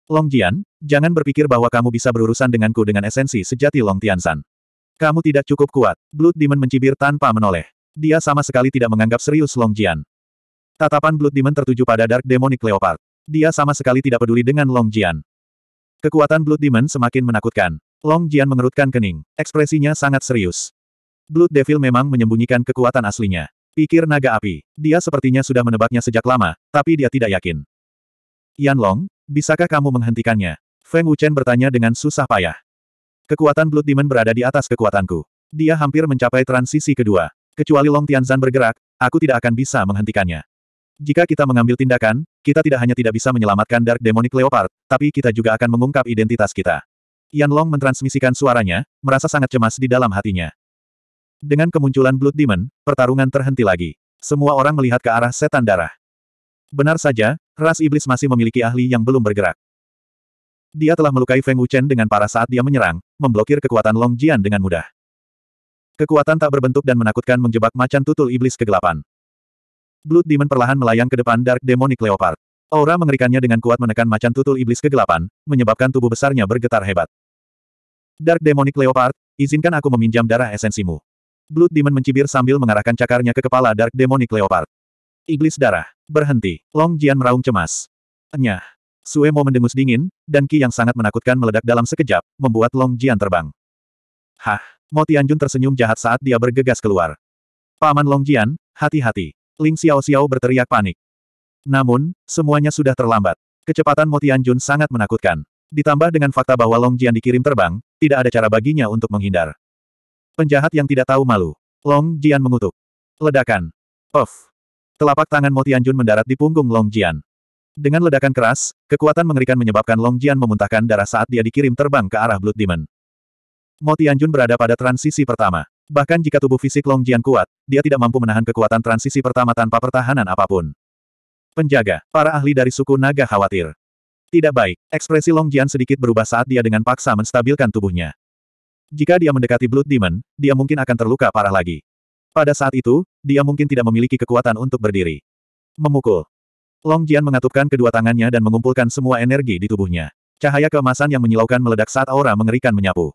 Speaker 1: Long Jian, jangan berpikir bahwa kamu bisa berurusan denganku dengan esensi sejati Long Tiansan. Kamu tidak cukup kuat. Blood Demon mencibir tanpa menoleh. Dia sama sekali tidak menganggap serius Long Jian. Tatapan Blood Demon tertuju pada Dark Demonic Leopard. Dia sama sekali tidak peduli dengan Long Jian. Kekuatan Blood Demon semakin menakutkan. Long Jian mengerutkan kening. Ekspresinya sangat serius. Blood Devil memang menyembunyikan kekuatan aslinya. Pikir naga api. Dia sepertinya sudah menebaknya sejak lama, tapi dia tidak yakin. Yan Long, bisakah kamu menghentikannya? Feng Wuchen bertanya dengan susah payah. Kekuatan Blood Demon berada di atas kekuatanku. Dia hampir mencapai transisi kedua. Kecuali Long Tianzan bergerak, aku tidak akan bisa menghentikannya. Jika kita mengambil tindakan, kita tidak hanya tidak bisa menyelamatkan Dark Demonic Leopard, tapi kita juga akan mengungkap identitas kita. Yan Long mentransmisikan suaranya, merasa sangat cemas di dalam hatinya. Dengan kemunculan Blood Demon, pertarungan terhenti lagi. Semua orang melihat ke arah setan darah. Benar saja, ras iblis masih memiliki ahli yang belum bergerak. Dia telah melukai Feng Wuchen dengan parah saat dia menyerang, memblokir kekuatan Long Jian dengan mudah. Kekuatan tak berbentuk dan menakutkan menjebak macan tutul iblis kegelapan. Blood Demon perlahan melayang ke depan Dark Demonic Leopard. Aura mengerikannya dengan kuat menekan macan tutul iblis kegelapan, menyebabkan tubuh besarnya bergetar hebat. Dark Demonic Leopard, izinkan aku meminjam darah esensimu. Blood Demon mencibir sambil mengarahkan cakarnya ke kepala Dark Demonic Leopard. Iblis darah. Berhenti. Long Jian meraung cemas. Enyah. Sue Mo mendengus dingin, dan Ki yang sangat menakutkan meledak dalam sekejap, membuat Long Jian terbang. Hah! Mo Tianjun tersenyum jahat saat dia bergegas keluar. Paman Long Jian, hati-hati. Ling Xiao Xiao berteriak panik. Namun, semuanya sudah terlambat. Kecepatan Mo Tianjun sangat menakutkan. Ditambah dengan fakta bahwa Long Jian dikirim terbang, tidak ada cara baginya untuk menghindar. Penjahat yang tidak tahu malu. Long Jian mengutuk. Ledakan. Of. Telapak tangan Mo Tianjun mendarat di punggung Long Jian. Dengan ledakan keras, kekuatan mengerikan menyebabkan Long Jian memuntahkan darah saat dia dikirim terbang ke arah Blood Demon. Mo Tianjun berada pada transisi pertama. Bahkan jika tubuh fisik Long Jian kuat, dia tidak mampu menahan kekuatan transisi pertama tanpa pertahanan apapun. Penjaga, para ahli dari suku naga khawatir. Tidak baik, ekspresi Long Jian sedikit berubah saat dia dengan paksa menstabilkan tubuhnya. Jika dia mendekati Blood Demon, dia mungkin akan terluka parah lagi. Pada saat itu, dia mungkin tidak memiliki kekuatan untuk berdiri. Memukul. Long Jian mengatupkan kedua tangannya dan mengumpulkan semua energi di tubuhnya. Cahaya keemasan yang menyilaukan meledak saat aura mengerikan menyapu.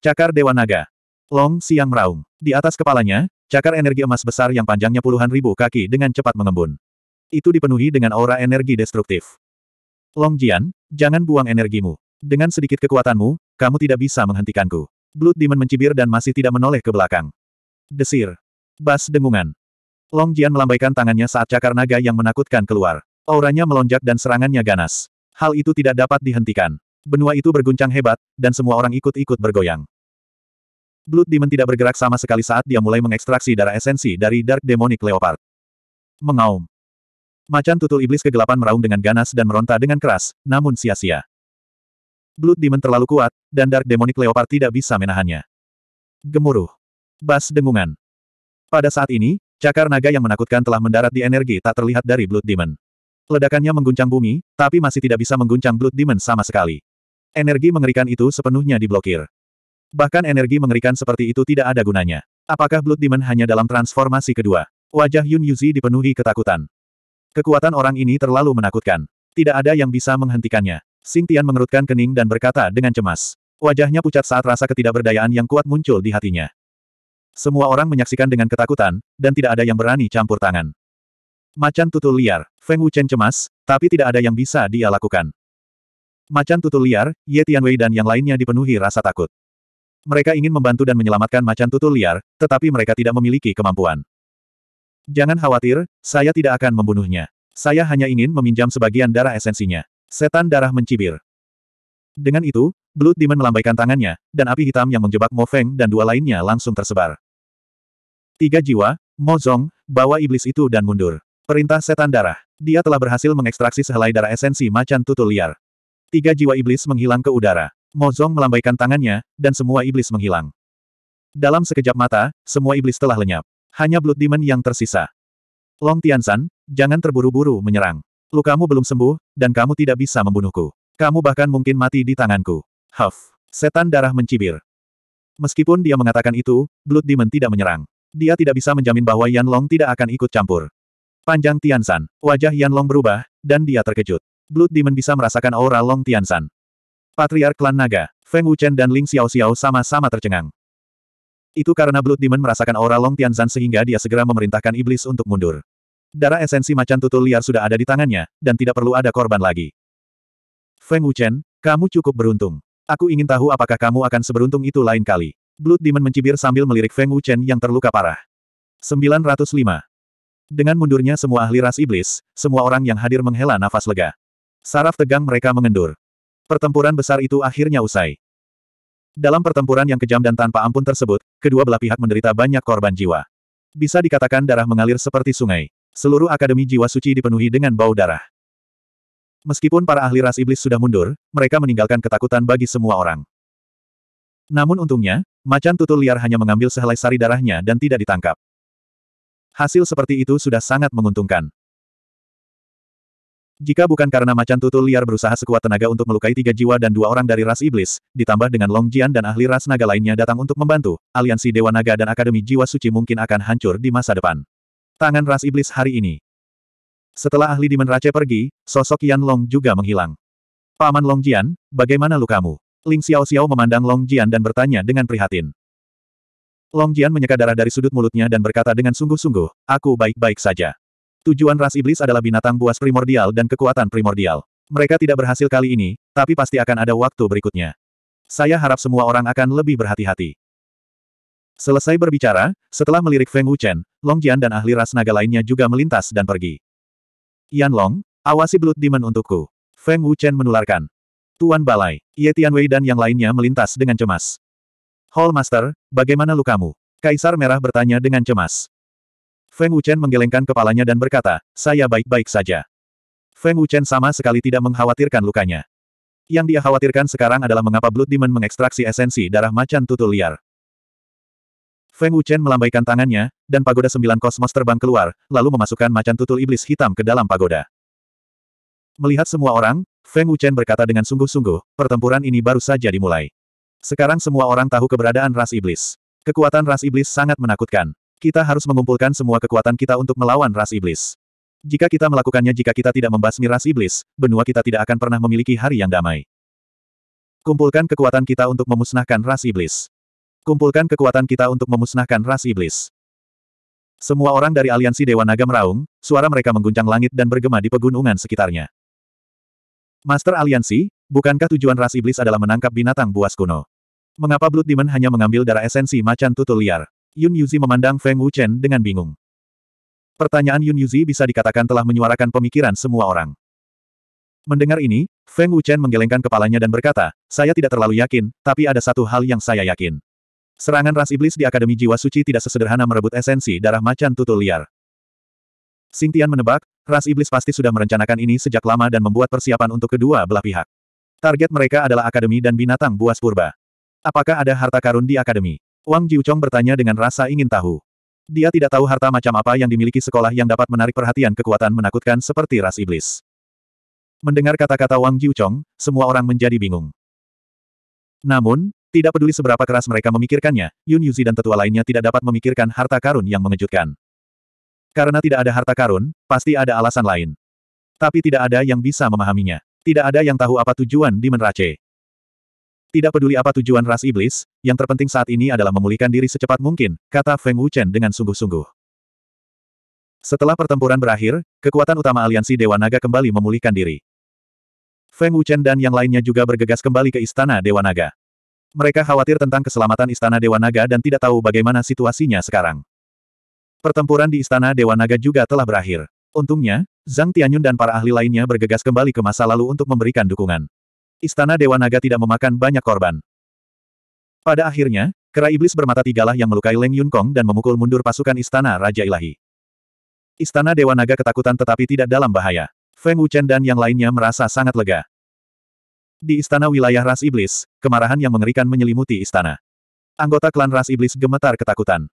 Speaker 1: Cakar Dewa Naga. Long Siang meraung. Di atas kepalanya, cakar energi emas besar yang panjangnya puluhan ribu kaki dengan cepat mengembun. Itu dipenuhi dengan aura energi destruktif. Long Jian, jangan buang energimu. Dengan sedikit kekuatanmu, kamu tidak bisa menghentikanku. Blood Demon mencibir dan masih tidak menoleh ke belakang. Desir. Bas dengungan. Long Jian melambaikan tangannya saat cakar naga yang menakutkan keluar. Auranya melonjak dan serangannya ganas. Hal itu tidak dapat dihentikan. Benua itu berguncang hebat, dan semua orang ikut-ikut bergoyang. Blood Demon tidak bergerak sama sekali saat dia mulai mengekstraksi darah esensi dari Dark Demonic Leopard. Mengaum. Macan tutul iblis kegelapan meraung dengan ganas dan meronta dengan keras, namun sia-sia. Blood Demon terlalu kuat, dan Dark Demonic Leopard tidak bisa menahannya. Gemuruh. Bas dengungan. Pada saat ini, cakar naga yang menakutkan telah mendarat di energi tak terlihat dari Blood Demon. Ledakannya mengguncang bumi, tapi masih tidak bisa mengguncang Blood Demon sama sekali. Energi mengerikan itu sepenuhnya diblokir. Bahkan energi mengerikan seperti itu tidak ada gunanya. Apakah Blood Demon hanya dalam transformasi kedua? Wajah Yun Yuzi dipenuhi ketakutan. Kekuatan orang ini terlalu menakutkan. Tidak ada yang bisa menghentikannya. Sing Tian mengerutkan kening dan berkata dengan cemas. Wajahnya pucat saat rasa ketidakberdayaan yang kuat muncul di hatinya. Semua orang menyaksikan dengan ketakutan, dan tidak ada yang berani campur tangan. Macan tutul liar, Feng Wuchen cemas, tapi tidak ada yang bisa dia lakukan. Macan tutul liar, Ye Tianwei dan yang lainnya dipenuhi rasa takut. Mereka ingin membantu dan menyelamatkan macan tutul liar, tetapi mereka tidak memiliki kemampuan. Jangan khawatir, saya tidak akan membunuhnya. Saya hanya ingin meminjam sebagian darah esensinya. Setan darah mencibir. Dengan itu, Blood Demon melambaikan tangannya, dan api hitam yang menjebak Mo Feng dan dua lainnya langsung tersebar. Tiga jiwa, Mo Zong, bawa iblis itu dan mundur. Perintah setan darah. Dia telah berhasil mengekstraksi sehelai darah esensi macan tutul liar. Tiga jiwa iblis menghilang ke udara. Mo Zong melambaikan tangannya, dan semua iblis menghilang. Dalam sekejap mata, semua iblis telah lenyap. Hanya Blood Demon yang tersisa. Long Tian San, jangan terburu-buru menyerang. Lukamu belum sembuh, dan kamu tidak bisa membunuhku. Kamu bahkan mungkin mati di tanganku. Huff. Setan darah mencibir. Meskipun dia mengatakan itu, Blood Demon tidak menyerang. Dia tidak bisa menjamin bahwa Yan Long tidak akan ikut campur. Panjang Tiansan, wajah Yan Long berubah, dan dia terkejut. Blood Demon bisa merasakan aura Long Tiansan. Patriark Klan Naga, Feng Wuchen dan Ling Xiao Xiao sama-sama tercengang. Itu karena Blood Demon merasakan aura Long Tianzan sehingga dia segera memerintahkan iblis untuk mundur. Darah esensi macan tutul liar sudah ada di tangannya, dan tidak perlu ada korban lagi. Feng Wuchen, kamu cukup beruntung. Aku ingin tahu apakah kamu akan seberuntung itu lain kali. Blood Demon mencibir sambil melirik Feng Wuchen yang terluka parah. 905. Dengan mundurnya semua ahli ras iblis, semua orang yang hadir menghela nafas lega. Saraf tegang mereka mengendur. Pertempuran besar itu akhirnya usai. Dalam pertempuran yang kejam dan tanpa ampun tersebut, kedua belah pihak menderita banyak korban jiwa. Bisa dikatakan darah mengalir seperti sungai. Seluruh Akademi Jiwa Suci dipenuhi dengan bau darah. Meskipun para ahli ras iblis sudah mundur, mereka meninggalkan ketakutan bagi semua orang. Namun untungnya, macan tutul liar hanya mengambil sehelai sari darahnya dan tidak ditangkap. Hasil seperti itu sudah sangat menguntungkan. Jika bukan karena macan tutul liar berusaha sekuat tenaga untuk melukai tiga jiwa dan dua orang dari ras iblis, ditambah dengan Long Jian dan ahli ras naga lainnya datang untuk membantu, aliansi Dewa Naga dan Akademi Jiwa Suci mungkin akan hancur di masa depan. Tangan ras iblis hari ini. Setelah ahli Demon rache pergi, sosok Yan Long juga menghilang. Paman Long Jian, bagaimana lukamu? Ling Xiao Xiao memandang Long Jian dan bertanya dengan prihatin. Long Jian menyeka darah dari sudut mulutnya dan berkata dengan sungguh-sungguh, aku baik-baik saja. Tujuan ras iblis adalah binatang buas primordial dan kekuatan primordial. Mereka tidak berhasil kali ini, tapi pasti akan ada waktu berikutnya. Saya harap semua orang akan lebih berhati-hati. Selesai berbicara, setelah melirik Feng Wuchen, Long Jian dan ahli ras naga lainnya juga melintas dan pergi. Yan Long, awasi Blood demon untukku. Feng Wuchen menularkan. Tuan Balai, Ye Tianwei dan yang lainnya melintas dengan cemas. Hall Master, bagaimana lukamu? Kaisar Merah bertanya dengan cemas. Feng Wuchen menggelengkan kepalanya dan berkata, saya baik-baik saja. Feng Wuchen sama sekali tidak mengkhawatirkan lukanya. Yang dia khawatirkan sekarang adalah mengapa Blood Demon mengekstraksi esensi darah macan tutul liar. Feng Wuchen melambaikan tangannya, dan pagoda sembilan kosmos terbang keluar, lalu memasukkan macan tutul iblis hitam ke dalam pagoda. Melihat semua orang, Feng Wuchen berkata dengan sungguh-sungguh, pertempuran ini baru saja dimulai. Sekarang semua orang tahu keberadaan ras iblis. Kekuatan ras iblis sangat menakutkan. Kita harus mengumpulkan semua kekuatan kita untuk melawan ras iblis. Jika kita melakukannya jika kita tidak membasmi ras iblis, benua kita tidak akan pernah memiliki hari yang damai. Kumpulkan kekuatan kita untuk memusnahkan ras iblis. Kumpulkan kekuatan kita untuk memusnahkan ras iblis. Semua orang dari aliansi Dewa Naga meraung, suara mereka mengguncang langit dan bergema di pegunungan sekitarnya. Master Aliansi, bukankah tujuan ras iblis adalah menangkap binatang buas kuno? Mengapa Blood Demon hanya mengambil darah esensi macan tutul liar? Yun Yuzi memandang Feng Wuchen dengan bingung. Pertanyaan Yun Yuzi bisa dikatakan telah menyuarakan pemikiran semua orang. Mendengar ini, Feng Wuchen menggelengkan kepalanya dan berkata, saya tidak terlalu yakin, tapi ada satu hal yang saya yakin. Serangan ras iblis di Akademi Jiwa Suci tidak sesederhana merebut esensi darah macan tutul liar. Sintian menebak, ras iblis pasti sudah merencanakan ini sejak lama dan membuat persiapan untuk kedua belah pihak. Target mereka adalah akademi dan binatang buas purba. Apakah ada harta karun di akademi? Wang Jiuchong bertanya dengan rasa ingin tahu. Dia tidak tahu harta macam apa yang dimiliki sekolah yang dapat menarik perhatian kekuatan menakutkan seperti ras iblis. Mendengar kata-kata Wang Jiuchong, semua orang menjadi bingung. Namun, tidak peduli seberapa keras mereka memikirkannya, Yun Yuzi dan tetua lainnya tidak dapat memikirkan harta karun yang mengejutkan. Karena tidak ada harta karun, pasti ada alasan lain. Tapi tidak ada yang bisa memahaminya. Tidak ada yang tahu apa tujuan di Menrace. Tidak peduli apa tujuan ras iblis, yang terpenting saat ini adalah memulihkan diri secepat mungkin, kata Feng Wuchen dengan sungguh-sungguh. Setelah pertempuran berakhir, kekuatan utama aliansi Dewa Naga kembali memulihkan diri. Feng Wuchen dan yang lainnya juga bergegas kembali ke Istana Dewa Naga. Mereka khawatir tentang keselamatan Istana Dewa Naga dan tidak tahu bagaimana situasinya sekarang. Pertempuran di Istana Dewa Naga juga telah berakhir. Untungnya, Zhang Tianyun dan para ahli lainnya bergegas kembali ke masa lalu untuk memberikan dukungan. Istana Dewa Naga tidak memakan banyak korban. Pada akhirnya, kera iblis bermata tigalah yang melukai Leng Yun Kong dan memukul mundur pasukan Istana Raja Ilahi. Istana Dewa Naga ketakutan tetapi tidak dalam bahaya. Feng Wuchen dan yang lainnya merasa sangat lega. Di istana wilayah ras iblis, kemarahan yang mengerikan menyelimuti istana. Anggota klan ras iblis gemetar ketakutan.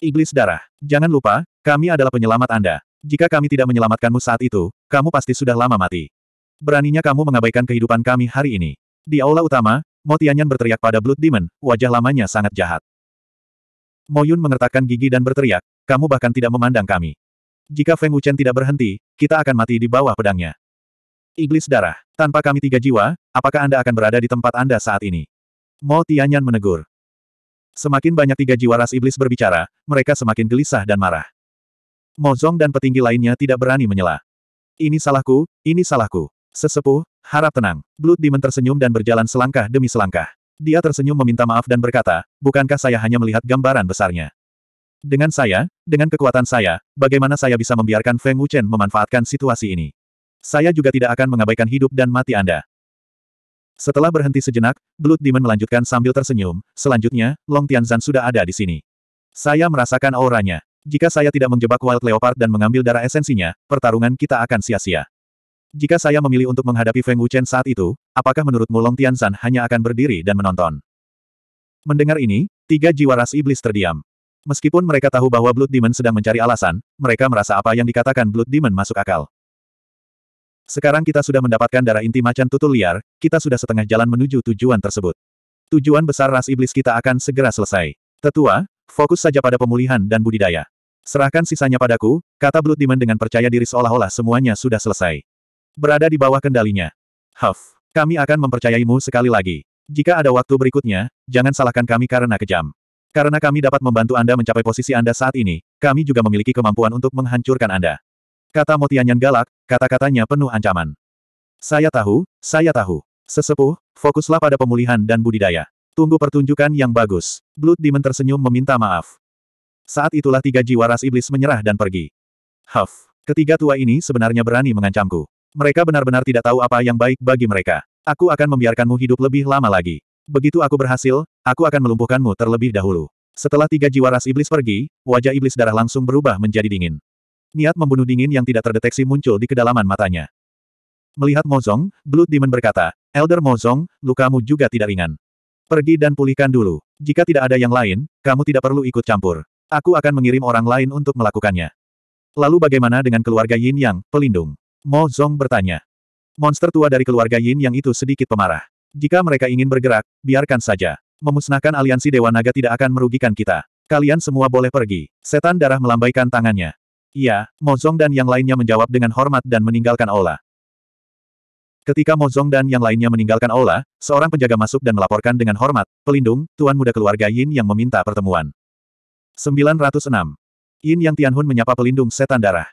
Speaker 1: Iblis darah, jangan lupa, kami adalah penyelamat Anda. Jika kami tidak menyelamatkanmu saat itu, kamu pasti sudah lama mati. Beraninya kamu mengabaikan kehidupan kami hari ini. Di aula utama, Motianyan berteriak pada Blood Demon, wajah lamanya sangat jahat. Moyun mengertakkan gigi dan berteriak, kamu bahkan tidak memandang kami. Jika Feng Wuchen tidak berhenti, kita akan mati di bawah pedangnya. Iblis darah, tanpa kami tiga jiwa, apakah Anda akan berada di tempat Anda saat ini? Mo Tianyan menegur. Semakin banyak tiga jiwa ras iblis berbicara, mereka semakin gelisah dan marah. Mo Zong dan petinggi lainnya tidak berani menyela. Ini salahku, ini salahku. Sesepuh, harap tenang. Blood Demon tersenyum dan berjalan selangkah demi selangkah. Dia tersenyum meminta maaf dan berkata, bukankah saya hanya melihat gambaran besarnya? Dengan saya, dengan kekuatan saya, bagaimana saya bisa membiarkan Feng Wuchen memanfaatkan situasi ini? Saya juga tidak akan mengabaikan hidup dan mati Anda. Setelah berhenti sejenak, Blood Demon melanjutkan sambil tersenyum, selanjutnya, Long Tianzan sudah ada di sini. Saya merasakan auranya. Jika saya tidak menjebak Wild Leopard dan mengambil darah esensinya, pertarungan kita akan sia-sia. Jika saya memilih untuk menghadapi Feng Wuchen saat itu, apakah menurutmu Long Tianzan hanya akan berdiri dan menonton? Mendengar ini, tiga jiwa ras iblis terdiam. Meskipun mereka tahu bahwa Blood Demon sedang mencari alasan, mereka merasa apa yang dikatakan Blood Demon masuk akal. Sekarang kita sudah mendapatkan darah inti macan tutul liar, kita sudah setengah jalan menuju tujuan tersebut. Tujuan besar ras iblis kita akan segera selesai. Tetua, fokus saja pada pemulihan dan budidaya. Serahkan sisanya padaku, kata Blood Demon dengan percaya diri seolah-olah semuanya sudah selesai. Berada di bawah kendalinya. Huff, kami akan mempercayaimu sekali lagi. Jika ada waktu berikutnya, jangan salahkan kami karena kejam. Karena kami dapat membantu Anda mencapai posisi Anda saat ini, kami juga memiliki kemampuan untuk menghancurkan Anda. Kata Motianyan galak, kata-katanya penuh ancaman. Saya tahu, saya tahu. Sesepuh, fokuslah pada pemulihan dan budidaya. Tunggu pertunjukan yang bagus. Blood Demon tersenyum meminta maaf. Saat itulah tiga jiwa ras iblis menyerah dan pergi. Huff, ketiga tua ini sebenarnya berani mengancamku. Mereka benar-benar tidak tahu apa yang baik bagi mereka. Aku akan membiarkanmu hidup lebih lama lagi. Begitu aku berhasil, aku akan melumpuhkanmu terlebih dahulu. Setelah tiga jiwa ras iblis pergi, wajah iblis darah langsung berubah menjadi dingin. Niat membunuh dingin yang tidak terdeteksi muncul di kedalaman matanya. Melihat Mozong, Blood Demon berkata, Elder Mozong, lukamu juga tidak ringan. Pergi dan pulihkan dulu. Jika tidak ada yang lain, kamu tidak perlu ikut campur. Aku akan mengirim orang lain untuk melakukannya. Lalu bagaimana dengan keluarga Yin Yang, pelindung? Mo Zong bertanya. Monster tua dari keluarga Yin Yang itu sedikit pemarah. Jika mereka ingin bergerak, biarkan saja. Memusnahkan aliansi Dewa Naga tidak akan merugikan kita. Kalian semua boleh pergi. Setan darah melambaikan tangannya. Iya, Mozong dan yang lainnya menjawab dengan hormat dan meninggalkan aula. Ketika Mozong dan yang lainnya meninggalkan aula, seorang penjaga masuk dan melaporkan dengan hormat, pelindung, tuan muda keluarga Yin yang meminta pertemuan. 906. Yin Yang Tianhun menyapa pelindung setan darah.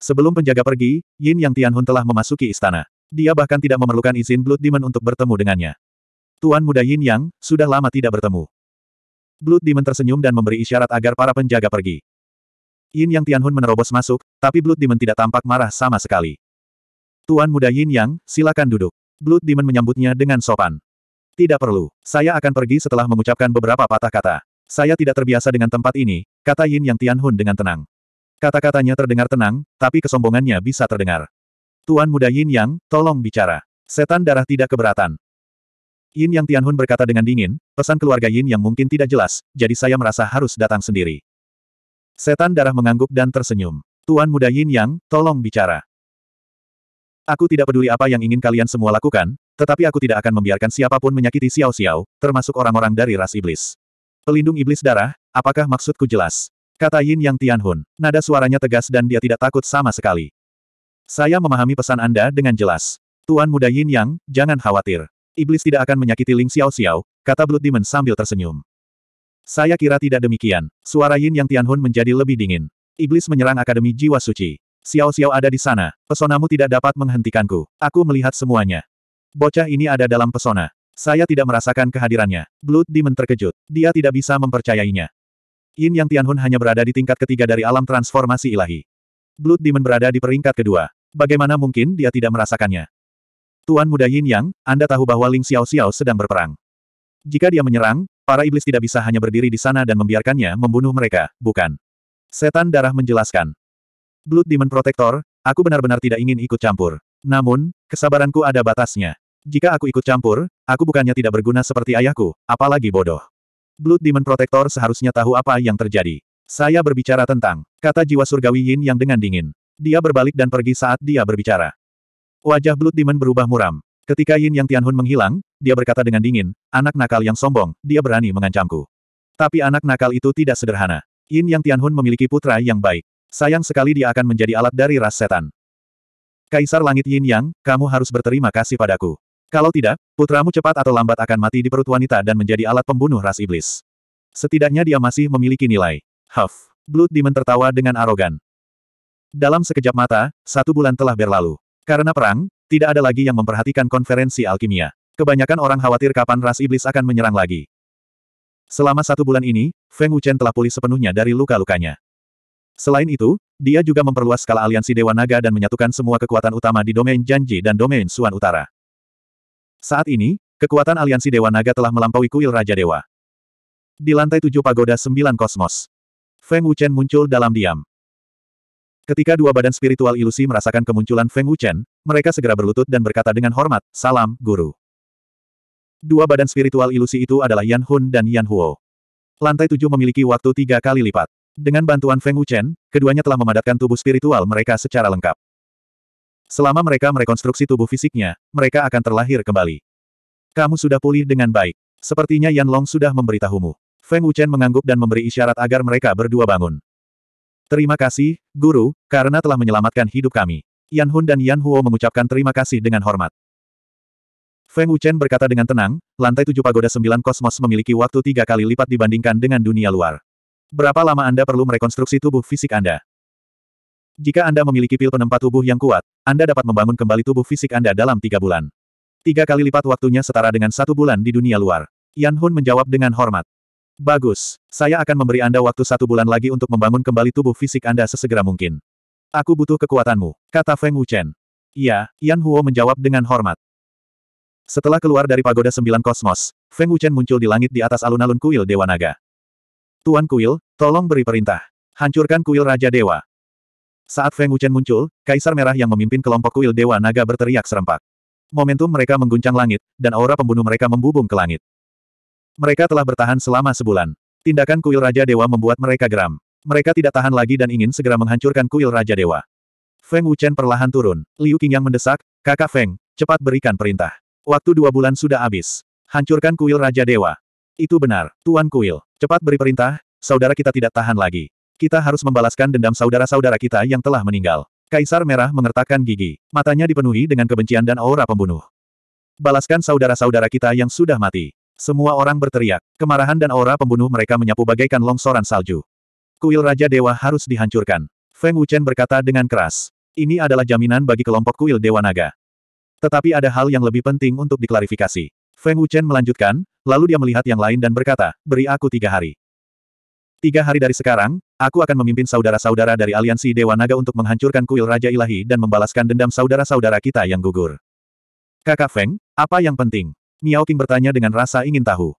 Speaker 1: Sebelum penjaga pergi, Yin Yang Tianhun telah memasuki istana. Dia bahkan tidak memerlukan izin Blood Demon untuk bertemu dengannya. Tuan muda Yin Yang, sudah lama tidak bertemu. Blood Demon tersenyum dan memberi isyarat agar para penjaga pergi. Yin Yang Tianhun menerobos masuk, tapi Blood Demon tidak tampak marah sama sekali. Tuan muda Yin Yang, silakan duduk. Blood Demon menyambutnya dengan sopan. Tidak perlu, saya akan pergi setelah mengucapkan beberapa patah kata. Saya tidak terbiasa dengan tempat ini, kata Yin Yang Tianhun dengan tenang. Kata-katanya terdengar tenang, tapi kesombongannya bisa terdengar. Tuan muda Yin Yang, tolong bicara. Setan darah tidak keberatan. Yin Yang Tianhun berkata dengan dingin, pesan keluarga Yin Yang mungkin tidak jelas, jadi saya merasa harus datang sendiri. Setan darah mengangguk dan tersenyum. Tuan muda Yin Yang, tolong bicara. Aku tidak peduli apa yang ingin kalian semua lakukan, tetapi aku tidak akan membiarkan siapapun menyakiti Xiao Xiao, termasuk orang-orang dari ras iblis. Pelindung iblis darah, apakah maksudku jelas? Kata Yin Yang Tianhun. Nada suaranya tegas dan dia tidak takut sama sekali. Saya memahami pesan Anda dengan jelas. Tuan muda Yin Yang, jangan khawatir. Iblis tidak akan menyakiti Ling Xiao Xiao, kata Blood Demon sambil tersenyum. Saya kira tidak demikian. Suara Yin Yang Tianhun menjadi lebih dingin. Iblis menyerang Akademi Jiwa Suci. Xiao-Xiao ada di sana. Pesonamu tidak dapat menghentikanku. Aku melihat semuanya. Bocah ini ada dalam pesona. Saya tidak merasakan kehadirannya. Blood Demon terkejut. Dia tidak bisa mempercayainya. Yin Yang Tianhun hanya berada di tingkat ketiga dari alam transformasi ilahi. Blood Demon berada di peringkat kedua. Bagaimana mungkin dia tidak merasakannya? Tuan muda Yin Yang, Anda tahu bahwa Ling Xiao Xiao sedang berperang. Jika dia menyerang, Para iblis tidak bisa hanya berdiri di sana dan membiarkannya membunuh mereka, bukan? Setan darah menjelaskan. Blood Demon Protector, aku benar-benar tidak ingin ikut campur. Namun, kesabaranku ada batasnya. Jika aku ikut campur, aku bukannya tidak berguna seperti ayahku, apalagi bodoh. Blood Demon Protector seharusnya tahu apa yang terjadi. Saya berbicara tentang, kata jiwa surgawi Yin yang dengan dingin. Dia berbalik dan pergi saat dia berbicara. Wajah Blood Demon berubah muram. Ketika Yin Yang Tianhun menghilang, dia berkata dengan dingin, anak nakal yang sombong, dia berani mengancamku. Tapi anak nakal itu tidak sederhana. Yin Yang Tianhun memiliki putra yang baik. Sayang sekali dia akan menjadi alat dari ras setan. Kaisar Langit Yin Yang, kamu harus berterima kasih padaku. Kalau tidak, putramu cepat atau lambat akan mati di perut wanita dan menjadi alat pembunuh ras iblis. Setidaknya dia masih memiliki nilai. Huff. Blood Demon tertawa dengan arogan. Dalam sekejap mata, satu bulan telah berlalu. Karena perang, tidak ada lagi yang memperhatikan konferensi alkimia. Kebanyakan orang khawatir kapan ras iblis akan menyerang lagi. Selama satu bulan ini, Feng Wuchen telah pulih sepenuhnya dari luka-lukanya. Selain itu, dia juga memperluas skala aliansi Dewa Naga dan menyatukan semua kekuatan utama di domain Janji dan domain Suan Utara. Saat ini, kekuatan aliansi Dewa Naga telah melampaui kuil Raja Dewa. Di lantai tujuh pagoda sembilan kosmos, Feng Wuchen muncul dalam diam. Ketika dua badan spiritual ilusi merasakan kemunculan Feng Wuchen, mereka segera berlutut dan berkata dengan hormat, Salam, Guru. Dua badan spiritual ilusi itu adalah Yan Hun dan Yan Huo. Lantai tujuh memiliki waktu tiga kali lipat. Dengan bantuan Feng Wuchen, keduanya telah memadatkan tubuh spiritual mereka secara lengkap. Selama mereka merekonstruksi tubuh fisiknya, mereka akan terlahir kembali. Kamu sudah pulih dengan baik. Sepertinya Yan Long sudah memberitahumu. Feng Wuchen mengangguk dan memberi isyarat agar mereka berdua bangun. Terima kasih, Guru, karena telah menyelamatkan hidup kami. Yan Hun dan Yan Huo mengucapkan terima kasih dengan hormat. Feng Wuchen berkata dengan tenang, lantai tujuh pagoda sembilan kosmos memiliki waktu tiga kali lipat dibandingkan dengan dunia luar. Berapa lama Anda perlu merekonstruksi tubuh fisik Anda? Jika Anda memiliki pil penempat tubuh yang kuat, Anda dapat membangun kembali tubuh fisik Anda dalam tiga bulan. Tiga kali lipat waktunya setara dengan satu bulan di dunia luar. Yan Hun menjawab dengan hormat. Bagus, saya akan memberi Anda waktu satu bulan lagi untuk membangun kembali tubuh fisik Anda sesegera mungkin. Aku butuh kekuatanmu, kata Feng Wuchen. Iya, Yan Huo menjawab dengan hormat. Setelah keluar dari pagoda sembilan kosmos, Feng Wuchen muncul di langit di atas alun-alun kuil Dewa Naga. Tuan kuil, tolong beri perintah. Hancurkan kuil Raja Dewa. Saat Feng Wuchen muncul, Kaisar Merah yang memimpin kelompok kuil Dewa Naga berteriak serempak. Momentum mereka mengguncang langit, dan aura pembunuh mereka membubung ke langit. Mereka telah bertahan selama sebulan. Tindakan kuil Raja Dewa membuat mereka geram. Mereka tidak tahan lagi dan ingin segera menghancurkan kuil Raja Dewa. Feng Wuchen perlahan turun. Liu Qingyang mendesak, kakak Feng, cepat berikan perintah. Waktu dua bulan sudah habis. Hancurkan kuil Raja Dewa. Itu benar, Tuan Kuil. Cepat beri perintah, saudara kita tidak tahan lagi. Kita harus membalaskan dendam saudara-saudara kita yang telah meninggal. Kaisar Merah mengertakkan gigi. Matanya dipenuhi dengan kebencian dan aura pembunuh. Balaskan saudara-saudara kita yang sudah mati. Semua orang berteriak. Kemarahan dan aura pembunuh mereka menyapu bagaikan longsoran salju. Kuil Raja Dewa harus dihancurkan. Feng Wuchen berkata dengan keras. Ini adalah jaminan bagi kelompok kuil Dewa Naga. Tetapi ada hal yang lebih penting untuk diklarifikasi. Feng Wuchen melanjutkan, lalu dia melihat yang lain dan berkata, beri aku tiga hari. Tiga hari dari sekarang, aku akan memimpin saudara-saudara dari aliansi Dewa Naga untuk menghancurkan kuil Raja Ilahi dan membalaskan dendam saudara-saudara kita yang gugur. Kakak Feng, apa yang penting? Miao Qing bertanya dengan rasa ingin tahu.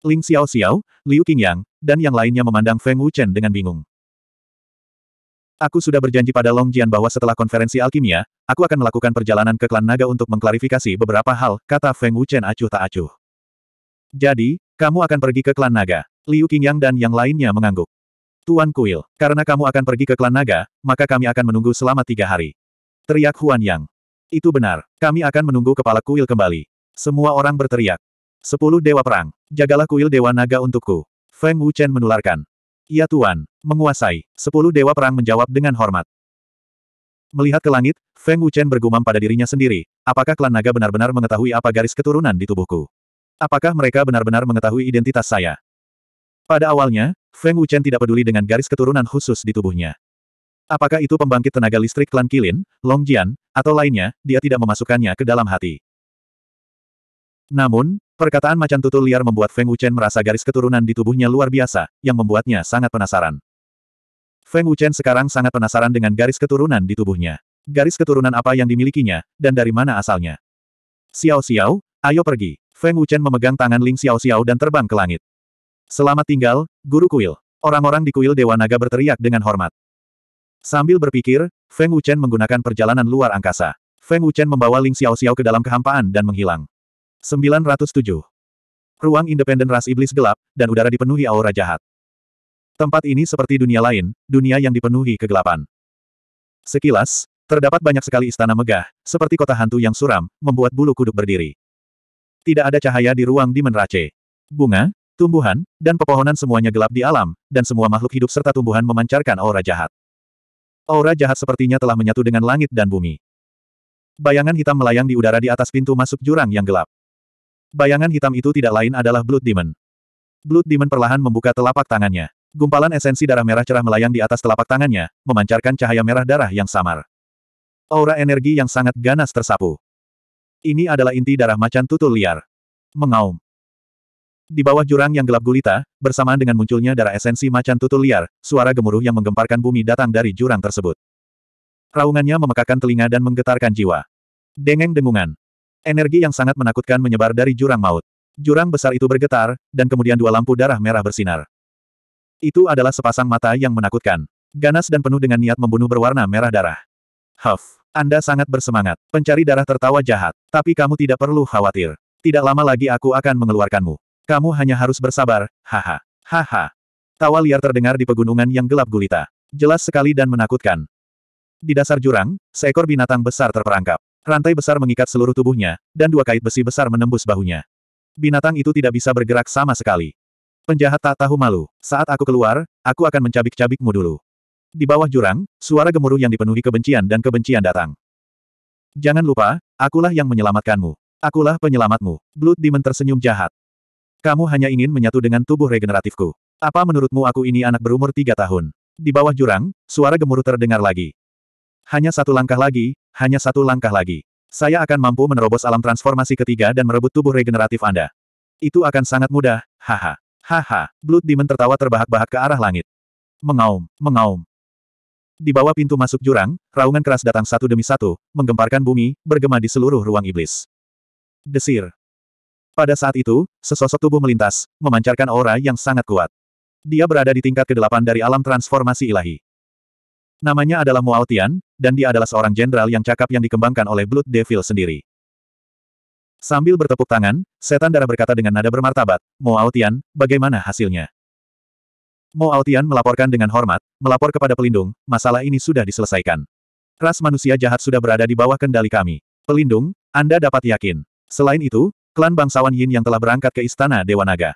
Speaker 1: Ling Xiao Xiao, Liu Qingyang, dan yang lainnya memandang Feng Wuchen dengan bingung. Aku sudah berjanji pada Long Jian bahwa setelah konferensi alkimia, aku akan melakukan perjalanan ke klan naga untuk mengklarifikasi beberapa hal, kata Feng Wuchen acuh tak acuh. Jadi, kamu akan pergi ke klan naga. Liu Qingyang dan yang lainnya mengangguk. Tuan Kuil, karena kamu akan pergi ke klan naga, maka kami akan menunggu selama tiga hari. Teriak Huan Yang. Itu benar, kami akan menunggu kepala kuil kembali. Semua orang berteriak. Sepuluh dewa perang. Jagalah kuil dewa naga untukku. Feng Wuchen menularkan. Ya tuan, menguasai. Sepuluh dewa perang menjawab dengan hormat. Melihat ke langit, Feng Wuchen bergumam pada dirinya sendiri, apakah klan naga benar-benar mengetahui apa garis keturunan di tubuhku? Apakah mereka benar-benar mengetahui identitas saya? Pada awalnya, Feng Wuchen tidak peduli dengan garis keturunan khusus di tubuhnya. Apakah itu pembangkit tenaga listrik klan Kilin, Longjian, atau lainnya, dia tidak memasukkannya ke dalam hati. Namun, perkataan macan tutul liar membuat Feng Wuchen merasa garis keturunan di tubuhnya luar biasa, yang membuatnya sangat penasaran. Feng Wuchen sekarang sangat penasaran dengan garis keturunan di tubuhnya. Garis keturunan apa yang dimilikinya, dan dari mana asalnya. Xiao Xiao, ayo pergi. Feng Wuchen memegang tangan Ling Xiao Xiao dan terbang ke langit. Selamat tinggal, Guru Kuil. Orang-orang di kuil Dewa Naga berteriak dengan hormat. Sambil berpikir, Feng Wuchen menggunakan perjalanan luar angkasa. Feng Wuchen membawa Ling Xiao Xiao ke dalam kehampaan dan menghilang. 907. Ruang independen ras iblis gelap, dan udara dipenuhi aura jahat. Tempat ini seperti dunia lain, dunia yang dipenuhi kegelapan. Sekilas, terdapat banyak sekali istana megah, seperti kota hantu yang suram, membuat bulu kuduk berdiri. Tidak ada cahaya di ruang di menrace. Bunga, tumbuhan, dan pepohonan semuanya gelap di alam, dan semua makhluk hidup serta tumbuhan memancarkan aura jahat. Aura jahat sepertinya telah menyatu dengan langit dan bumi. Bayangan hitam melayang di udara di atas pintu masuk jurang yang gelap. Bayangan hitam itu tidak lain adalah Blood Demon. Blood Demon perlahan membuka telapak tangannya. Gumpalan esensi darah merah cerah melayang di atas telapak tangannya, memancarkan cahaya merah darah yang samar. Aura energi yang sangat ganas tersapu. Ini adalah inti darah macan tutul liar. Mengaum. Di bawah jurang yang gelap gulita, bersamaan dengan munculnya darah esensi macan tutul liar, suara gemuruh yang menggemparkan bumi datang dari jurang tersebut. Raungannya memekakan telinga dan menggetarkan jiwa. Dengeng dengungan. Energi yang sangat menakutkan menyebar dari jurang maut. Jurang besar itu bergetar, dan kemudian dua lampu darah merah bersinar. Itu adalah sepasang mata yang menakutkan. Ganas dan penuh dengan niat membunuh berwarna merah darah. Huff, Anda sangat bersemangat. Pencari darah tertawa jahat. Tapi kamu tidak perlu khawatir. Tidak lama lagi aku akan mengeluarkanmu. Kamu hanya harus bersabar, haha. Haha. Tawa liar terdengar di pegunungan yang gelap gulita. Jelas sekali dan menakutkan. Di dasar jurang, seekor binatang besar terperangkap. Rantai besar mengikat seluruh tubuhnya, dan dua kait besi besar menembus bahunya. Binatang itu tidak bisa bergerak sama sekali. Penjahat tak tahu malu. Saat aku keluar, aku akan mencabik-cabikmu dulu. Di bawah jurang, suara gemuruh yang dipenuhi kebencian dan kebencian datang. Jangan lupa, akulah yang menyelamatkanmu. Akulah penyelamatmu. Blood Demon tersenyum jahat. Kamu hanya ingin menyatu dengan tubuh regeneratifku. Apa menurutmu aku ini anak berumur tiga tahun? Di bawah jurang, suara gemuruh terdengar lagi. Hanya satu langkah lagi, hanya satu langkah lagi. Saya akan mampu menerobos alam transformasi ketiga dan merebut tubuh regeneratif Anda. Itu akan sangat mudah, haha. Haha, Blood Demon tertawa terbahak-bahak ke arah langit. Mengaum, mengaum. Di bawah pintu masuk jurang, raungan keras datang satu demi satu, menggemparkan bumi, bergema di seluruh ruang iblis. Desir. Pada saat itu, sesosok tubuh melintas, memancarkan aura yang sangat kuat. Dia berada di tingkat ke-8 dari alam transformasi ilahi. Namanya adalah Muautian, dan dia adalah seorang jenderal yang cakap yang dikembangkan oleh Blood Devil sendiri. Sambil bertepuk tangan, setan darah berkata dengan nada bermartabat, Mo Aotian, bagaimana hasilnya? Mo Aotian melaporkan dengan hormat, melapor kepada pelindung, masalah ini sudah diselesaikan. Ras manusia jahat sudah berada di bawah kendali kami. Pelindung, Anda dapat yakin. Selain itu, klan bangsawan Yin yang telah berangkat ke Istana Dewa Naga.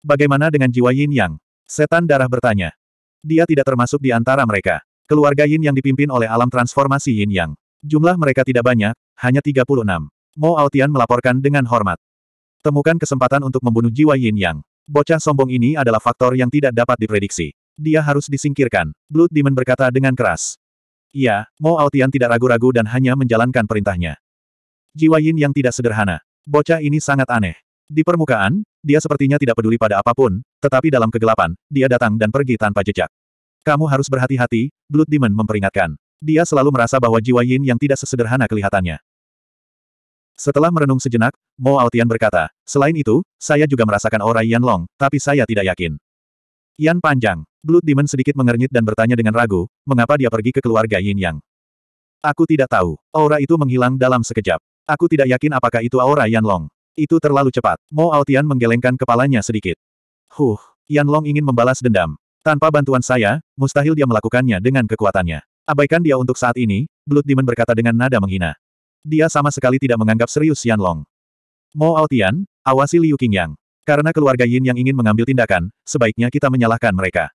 Speaker 1: Bagaimana dengan jiwa Yin Yang? Setan darah bertanya. Dia tidak termasuk di antara mereka. Keluarga Yin yang dipimpin oleh alam transformasi Yin Yang. Jumlah mereka tidak banyak, hanya 36. Mo Aotian melaporkan dengan hormat. Temukan kesempatan untuk membunuh jiwa Yin Yang. Bocah sombong ini adalah faktor yang tidak dapat diprediksi. Dia harus disingkirkan, Blood Demon berkata dengan keras. Iya, Mo Aotian tidak ragu-ragu dan hanya menjalankan perintahnya. Jiwa Yin yang tidak sederhana. Bocah ini sangat aneh. Di permukaan, dia sepertinya tidak peduli pada apapun, tetapi dalam kegelapan, dia datang dan pergi tanpa jejak. Kamu harus berhati-hati, Blood Demon memperingatkan. Dia selalu merasa bahwa jiwa Yin yang tidak sesederhana kelihatannya. Setelah merenung sejenak, Mo Aotian berkata, selain itu, saya juga merasakan aura Yan Long, tapi saya tidak yakin. Yan panjang, Blood Demon sedikit mengernyit dan bertanya dengan ragu, mengapa dia pergi ke keluarga Yin Yang. Aku tidak tahu, aura itu menghilang dalam sekejap. Aku tidak yakin apakah itu aura Yan Long. Itu terlalu cepat. Mo Aotian menggelengkan kepalanya sedikit. Huh, Yan Long ingin membalas dendam, tanpa bantuan saya, mustahil dia melakukannya dengan kekuatannya. Abaikan dia untuk saat ini, Blood Demon berkata dengan nada menghina. Dia sama sekali tidak menganggap serius Yan Long. Mo Aotian, awasi Liu Qingyang. Karena keluarga Yin yang ingin mengambil tindakan, sebaiknya kita menyalahkan mereka.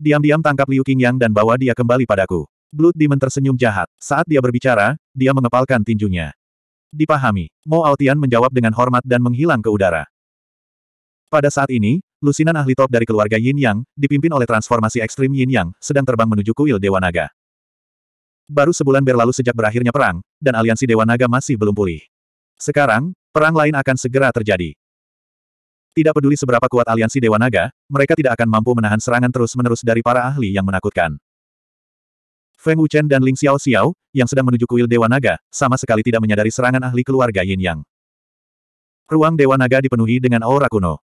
Speaker 1: Diam-diam tangkap Liu Qingyang dan bawa dia kembali padaku. Blood Demon tersenyum jahat. Saat dia berbicara, dia mengepalkan tinjunya. Dipahami. Mo Aotian menjawab dengan hormat dan menghilang ke udara. Pada saat ini, lusinan ahli top dari keluarga Yin Yang, dipimpin oleh transformasi ekstrim Yin Yang, sedang terbang menuju kuil Dewa Naga. Baru sebulan berlalu sejak berakhirnya perang, dan aliansi Dewa Naga masih belum pulih. Sekarang, perang lain akan segera terjadi. Tidak peduli seberapa kuat aliansi Dewa Naga, mereka tidak akan mampu menahan serangan terus-menerus dari para ahli yang menakutkan. Feng Wuchen dan Ling Xiao Xiao, yang sedang menuju kuil Dewa Naga, sama sekali tidak menyadari serangan ahli keluarga Yin Yang. Ruang Dewa Naga dipenuhi dengan aura kuno.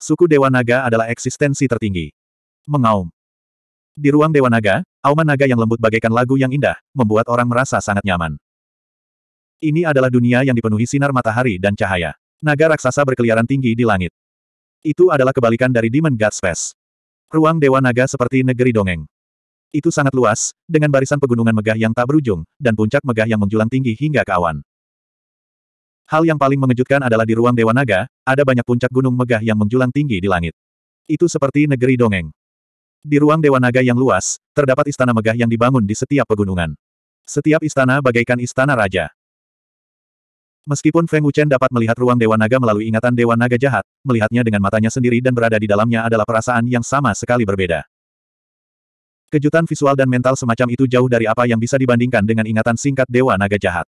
Speaker 1: Suku Dewa Naga adalah eksistensi tertinggi. Mengaum. Di ruang Dewa Naga, auman naga yang lembut bagaikan lagu yang indah, membuat orang merasa sangat nyaman. Ini adalah dunia yang dipenuhi sinar matahari dan cahaya. Naga raksasa berkeliaran tinggi di langit. Itu adalah kebalikan dari Demon God's Space. Ruang Dewa Naga seperti negeri dongeng. Itu sangat luas, dengan barisan pegunungan megah yang tak berujung, dan puncak megah yang menjulang tinggi hingga ke awan. Hal yang paling mengejutkan adalah di ruang Dewa Naga, ada banyak puncak gunung megah yang menjulang tinggi di langit. Itu seperti negeri dongeng. Di ruang Dewa Naga yang luas, terdapat istana megah yang dibangun di setiap pegunungan. Setiap istana bagaikan istana raja. Meskipun Feng Wuchen dapat melihat ruang Dewa Naga melalui ingatan Dewa Naga jahat, melihatnya dengan matanya sendiri dan berada di dalamnya adalah perasaan yang sama sekali berbeda. Kejutan visual dan mental semacam itu jauh dari apa yang bisa dibandingkan dengan ingatan singkat Dewa Naga jahat.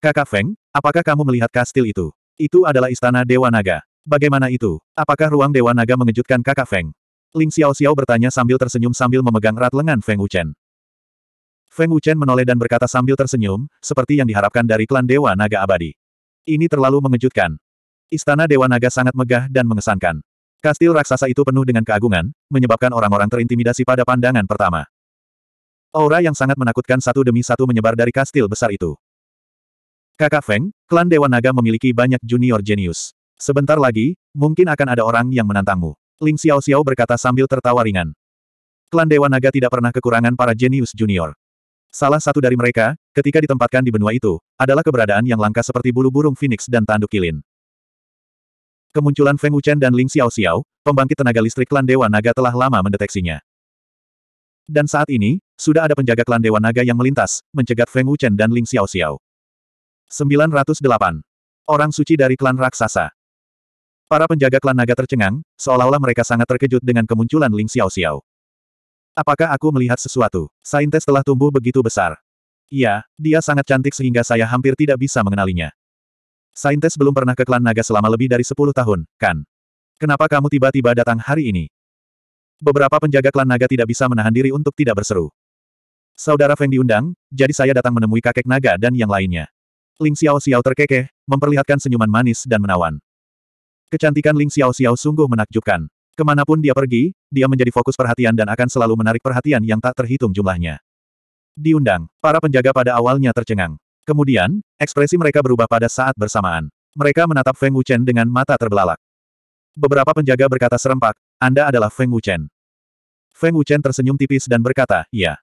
Speaker 1: Kakak Feng, apakah kamu melihat kastil itu? Itu adalah istana Dewa Naga. Bagaimana itu? Apakah ruang Dewa Naga mengejutkan kakak Feng? Ling Xiao Xiao bertanya sambil tersenyum sambil memegang erat lengan Feng Wuchen. Feng Wuchen menoleh dan berkata sambil tersenyum, seperti yang diharapkan dari klan Dewa Naga Abadi. Ini terlalu mengejutkan. Istana Dewa Naga sangat megah dan mengesankan. Kastil raksasa itu penuh dengan keagungan, menyebabkan orang-orang terintimidasi pada pandangan pertama. Aura yang sangat menakutkan satu demi satu menyebar dari kastil besar itu. Kakak Feng, klan Dewa Naga memiliki banyak junior jenius. Sebentar lagi, mungkin akan ada orang yang menantangmu. Ling Xiao Xiao berkata sambil tertawa ringan. Klan Dewa Naga tidak pernah kekurangan para jenius junior. Salah satu dari mereka, ketika ditempatkan di benua itu, adalah keberadaan yang langka seperti bulu burung phoenix dan tanduk kilin. Kemunculan Feng Wuchen dan Ling Xiao Xiao, pembangkit tenaga listrik klan Dewa Naga telah lama mendeteksinya. Dan saat ini, sudah ada penjaga klan Dewa Naga yang melintas, mencegat Feng Wuchen dan Ling Xiao Xiao. 908. Orang suci dari klan raksasa. Para penjaga klan naga tercengang, seolah-olah mereka sangat terkejut dengan kemunculan Ling Xiao Xiao. Apakah aku melihat sesuatu? Saintes telah tumbuh begitu besar. Iya, dia sangat cantik sehingga saya hampir tidak bisa mengenalinya. Saintes belum pernah ke klan naga selama lebih dari 10 tahun, kan? Kenapa kamu tiba-tiba datang hari ini? Beberapa penjaga klan naga tidak bisa menahan diri untuk tidak berseru. Saudara Feng diundang, jadi saya datang menemui kakek naga dan yang lainnya. Ling Xiao Xiao terkekeh, memperlihatkan senyuman manis dan menawan. Kecantikan Ling Xiao Xiao sungguh menakjubkan. Kemanapun dia pergi, dia menjadi fokus perhatian dan akan selalu menarik perhatian yang tak terhitung jumlahnya. Diundang, para penjaga pada awalnya tercengang. Kemudian, ekspresi mereka berubah pada saat bersamaan. Mereka menatap Feng Wuchen dengan mata terbelalak. Beberapa penjaga berkata serempak, Anda adalah Feng Wuchen. Feng Wuchen tersenyum tipis dan berkata, ya.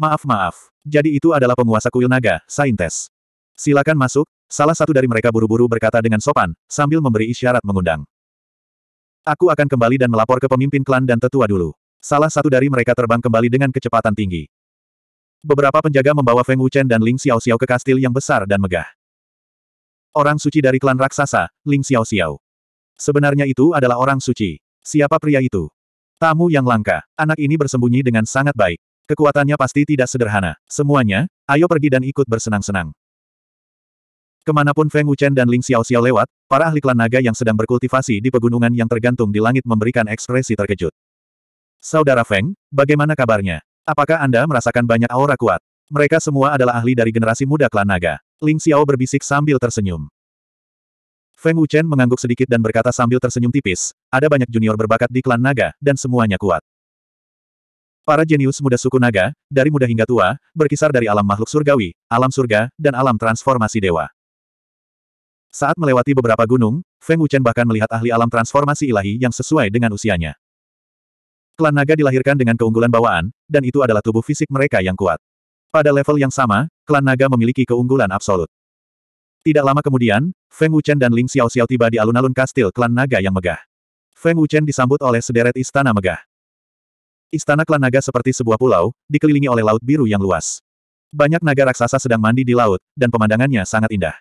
Speaker 1: Maaf maaf, jadi itu adalah penguasa kuil naga, Saintes. Silakan masuk, salah satu dari mereka buru-buru berkata dengan sopan, sambil memberi isyarat mengundang. Aku akan kembali dan melapor ke pemimpin klan dan tetua dulu. Salah satu dari mereka terbang kembali dengan kecepatan tinggi. Beberapa penjaga membawa Feng Wuchen dan Ling Xiao Xiao ke kastil yang besar dan megah. Orang suci dari klan raksasa, Ling Xiao Xiao Sebenarnya itu adalah orang suci. Siapa pria itu? Tamu yang langka. Anak ini bersembunyi dengan sangat baik. Kekuatannya pasti tidak sederhana. Semuanya, ayo pergi dan ikut bersenang-senang. Kemanapun Feng Wuchen dan Ling Xiao Xiao lewat, para ahli klan naga yang sedang berkultivasi di pegunungan yang tergantung di langit memberikan ekspresi terkejut. Saudara Feng, bagaimana kabarnya? Apakah Anda merasakan banyak aura kuat? Mereka semua adalah ahli dari generasi muda klan naga. Ling Xiao berbisik sambil tersenyum. Feng Wuchen mengangguk sedikit dan berkata sambil tersenyum tipis, ada banyak junior berbakat di klan naga, dan semuanya kuat. Para jenius muda suku naga, dari muda hingga tua, berkisar dari alam makhluk surgawi, alam surga, dan alam transformasi dewa. Saat melewati beberapa gunung, Feng Wuchen bahkan melihat ahli alam transformasi ilahi yang sesuai dengan usianya. Klan naga dilahirkan dengan keunggulan bawaan, dan itu adalah tubuh fisik mereka yang kuat. Pada level yang sama, klan naga memiliki keunggulan absolut. Tidak lama kemudian, Feng Wuchen dan Ling Xiao-Xiao tiba di alun-alun kastil klan naga yang megah. Feng Wuchen disambut oleh sederet istana megah. Istana klan naga seperti sebuah pulau, dikelilingi oleh laut biru yang luas. Banyak naga raksasa sedang mandi di laut, dan pemandangannya sangat indah.